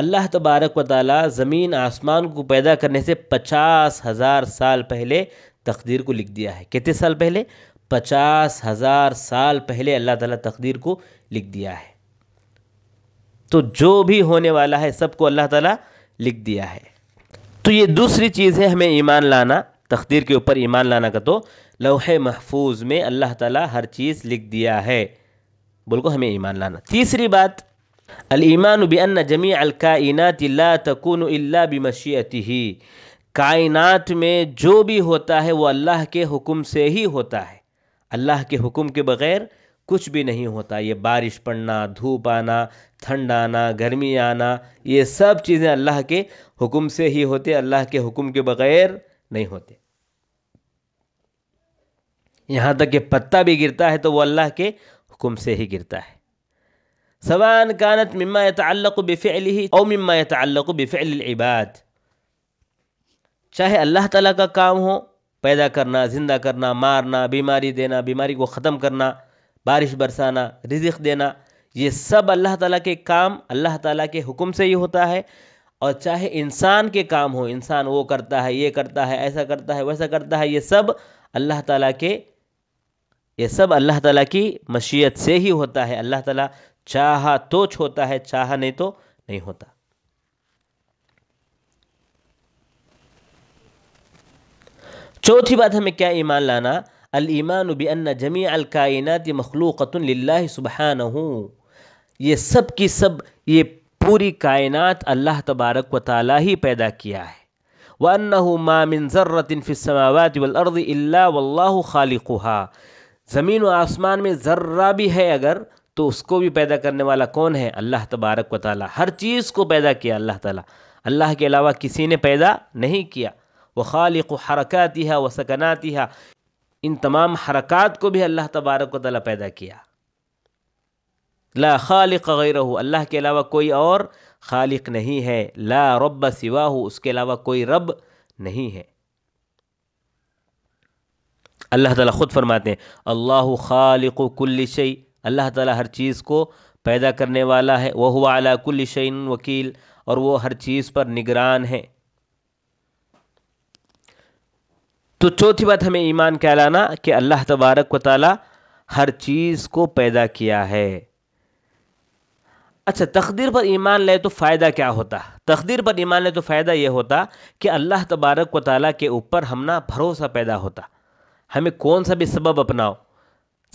Speaker 1: अल्लाह तबारक व ताली ज़मीन आसमान को पैदा करने से पचास हज़ार साल पहले तकदीर को लिख दिया है कितने साल पहले पचास हज़ार साल पहले अल्लाह ताला तकदीर को लिख दिया है तो जो भी होने वाला है सबको अल्लाह ताला लिख दिया है तो ये दूसरी चीज़ है हमें ईमान लाना तकदीर के ऊपर ईमान लाना का तो लौह महफूज में अल्लाह ताला हर चीज़ लिख दिया है बोल को हमें ईमान लाना तीसरी बात अलईमान बन जमी अलकायनत ला तकून अल्ला बमशीयती ही कायनात में जो भी होता है वो अल्लाह के हुक्म से ही होता है अल्लाह के हुक्म के बग़ैर कुछ भी नहीं होता ये बारिश पड़ना धूप आना ठंड आना गर्मी आना ये सब चीज़ें अल्लाह के हुक्म से ही होते अल्लाह के हुक्म के बग़ैर नहीं होते यहाँ तक कि पत्ता भी गिरता है तो वो अल्लाह के हुक्म से ही गिरता है सवान कानत मम्मा यतल्लक बिफ़ल ही और मम्मा यतल्लक बिफ़ल इबाद चाहे अल्लाह ताला का काम हो पैदा करना ज़िंदा करना मारना बीमारी देना बीमारी को ख़त्म करना बारिश बरसाना रिजिक देना ये सब अल्लाह ताला के काम अल्लाह ताला के हुक्म से ही होता है और चाहे इंसान के काम हो इंसान वो करता है ये करता है ऐसा करता है वैसा करता है ये सब अल्लाह ताला के ये सब अल्लाह ताला की मशीयत से ही होता है अल्लाह ताला चाहा तो छोता है चाहा नहीं तो नहीं होता चौथी बात हमें क्या ईमान लाना अल ईमान बन जमी कायनात मखलूक़त लाह सुबहान ये सब की सब ये पूरी कायनात अल्लाह तबारक व ताली ही पैदा किया है वन मामिन ज़र्रतिन फ़िसमावत वलर्द अल्ला वल्ला खालिकुहा ज़मीन व आसमान में ज़र्रा भी है अगर तो उसको भी पैदा करने वाला कौन है अल्लाह तबारक व ताली हर चीज़ को पैदा किया अल्लाह ताली अल्लाह के अलावा किसी ने पैदा नहीं किया व खालिक हरकत व सकनाती इन तमाम हरकत को भी अल्लाह तबारक वाली पैदा किया ला खालिक गैर अल्लाह के अलावा कोई और खालिक नहीं है ला रब सिवा उसके अलावा कोई रब नहीं है अल्लाह ताला ख़ुद फरमाते हैं अल्लाह खालिक कुल्ल शई अल्लाह ताला हर चीज़ को पैदा करने वाला है वह हुआ अला कुल्ल वकील और वो हर चीज़ पर निगरान है तो चौथी बात हमें ईमान कहलाना कि अल्लाह तबारक व ताली हर चीज़ को पैदा किया है अच्छा तकदीर पर ईमान ले तो फ़ायदा क्या होता तकदीर पर ईमान ले तो फ़ायदा ये होता कि अल्लाह तबारक व ताली के ऊपर हम ना भरोसा पैदा होता हमें कौन सा भी सबब अपनाओ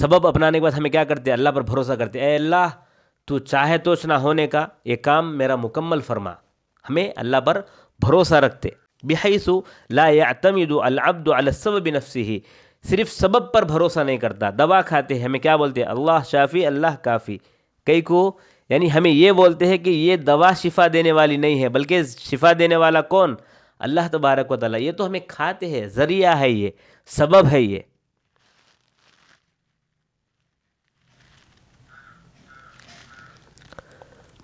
Speaker 1: सबब अपनाने के बाद हमें क्या करते हैं अल्लाह पर भरोसा करते हैं अल्लाह तू चाहे तो ना होने का ये काम मेरा मुकम्मल फरमा हमें अल्लाह पर भरोसा रखते बेहसु ला यातमद अलसब नफसी ही सिर्फ सबब पर भरोसा नहीं करता दवा खाते हैं हमें क्या बोलते हैं अल्लाह शाफ़ी अल्लाह काफ़ी कई को यानी हमें ये बोलते हैं कि ये दवा शिफ़ा देने वाली नहीं है बल्कि शिफ़ा देने वाला कौन अल्लाह तबारक वाली ये तो हमें खाते हैं ज़रिया है ये सबब है ये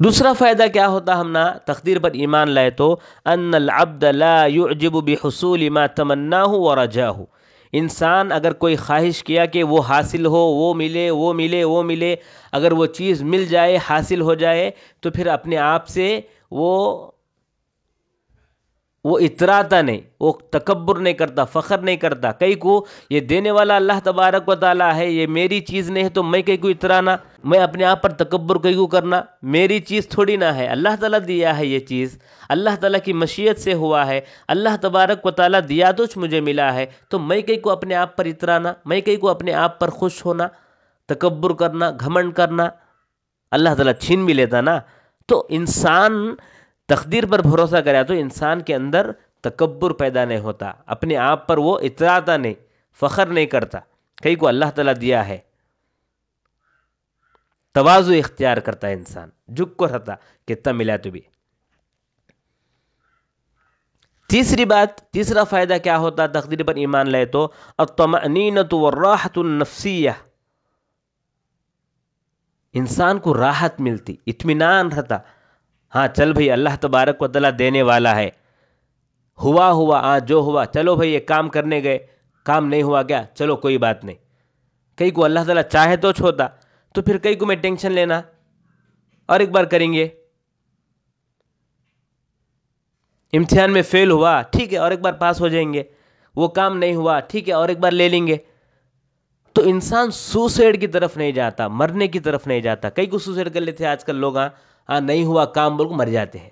Speaker 1: दूसरा फ़ायदा क्या होता हमना तकदीर पर ईमान लाए तो अनअबदलाजब बसूल मा तमन्ना हो और हो इंसान अगर कोई ख्वाहिश किया कि वो हासिल हो वो मिले वो मिले वो मिले अगर वो चीज़ मिल जाए हासिल हो जाए तो फिर अपने आप से वो वो इतराता नहीं वो तकबर नहीं करता फ़ख्र नहीं करता कई को ये देने वाला अल्लाह तबारक व है ये मेरी चीज़ नहीं है तो मैं कई को इतराना मैं अपने आप पर तकबर कई को करना मेरी चीज़ थोड़ी ना है अल्लाह ताला दिया है ये चीज़ अल्लाह ताला की मशीयत से हुआ है अल्लाह तबारक व दिया तो मुझे मिला है तो मैं कई को अपने आप पर इतराना मैं कई को अपने आप पर खुश होना तकबर करना घमंड करना अल्लाह ताला छीन भी लेता ना तो इंसान तकदीर पर भरोसा करा तो इंसान के अंदर तकबर पैदा नहीं होता अपने आप पर वो इतराता नहीं फ़ख्र नहीं करता कई को अल्लाह तला दिया है तोज़ु इख्तियार करता है इंसान झुक को रहता कितना मिला तो भी तीसरी बात तीसरा फ़ायदा क्या होता तकदीर पर ईमान लाए तो राहत नफसिया इंसान को राहत मिलती इतमान रहता हाँ चल भाई अल्लाह तबारक को तला देने वाला है हुआ हुआ हाँ जो हुआ चलो भाई ये काम करने गए काम नहीं हुआ क्या चलो कोई बात नहीं कई को अल्लाह तला चाहे तो छोता तो फिर कई को मैं टेंशन लेना और एक बार करेंगे इम्तिहान में फेल हुआ ठीक है और एक बार पास हो जाएंगे वो काम नहीं हुआ ठीक है और एक बार ले लेंगे तो इंसान सुसाइड की तरफ नहीं जाता मरने की तरफ नहीं जाता कई को सुसाइड कर लेते हैं आजकल लोग हाँ हाँ नहीं हुआ काम बोल मर जाते हैं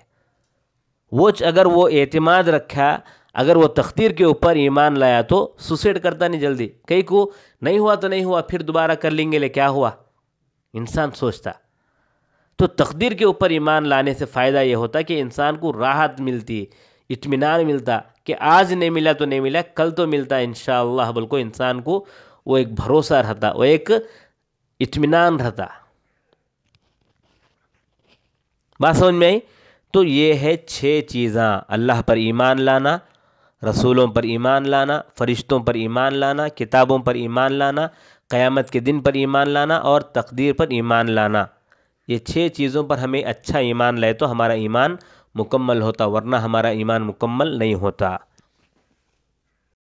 Speaker 1: वो अगर वो एतमाद रखा अगर वो तख्तीर के ऊपर ईमान लाया तो सुसाइड करता नहीं जल्दी कहीं को नहीं हुआ तो नहीं हुआ फिर दोबारा कर लेंगे ले क्या हुआ इंसान सोचता तो तकदीर के ऊपर ईमान लाने से फ़ायदा ये होता कि इंसान को राहत मिलती इतमान मिलता कि आज नहीं मिला तो नहीं मिला कल तो मिलता इन बल इंसान को वो एक भरोसा रहता वो एक इतमान रहता बात समझ में आई तो ये है छः चीज़ा अल्लाह पर ईमान लाना रसूलों पर ईमान लाना फरिश्तों पर ईमान लाना किताबों पर ईमान लाना क़यामत के दिन पर ईमान लाना और तकदीर पर ईमान लाना ये छः चीज़ों पर हमें अच्छा ईमान लाए तो हमारा ईमान मुकम्मल होता वरना हमारा ईमान मुकम्मल नहीं होता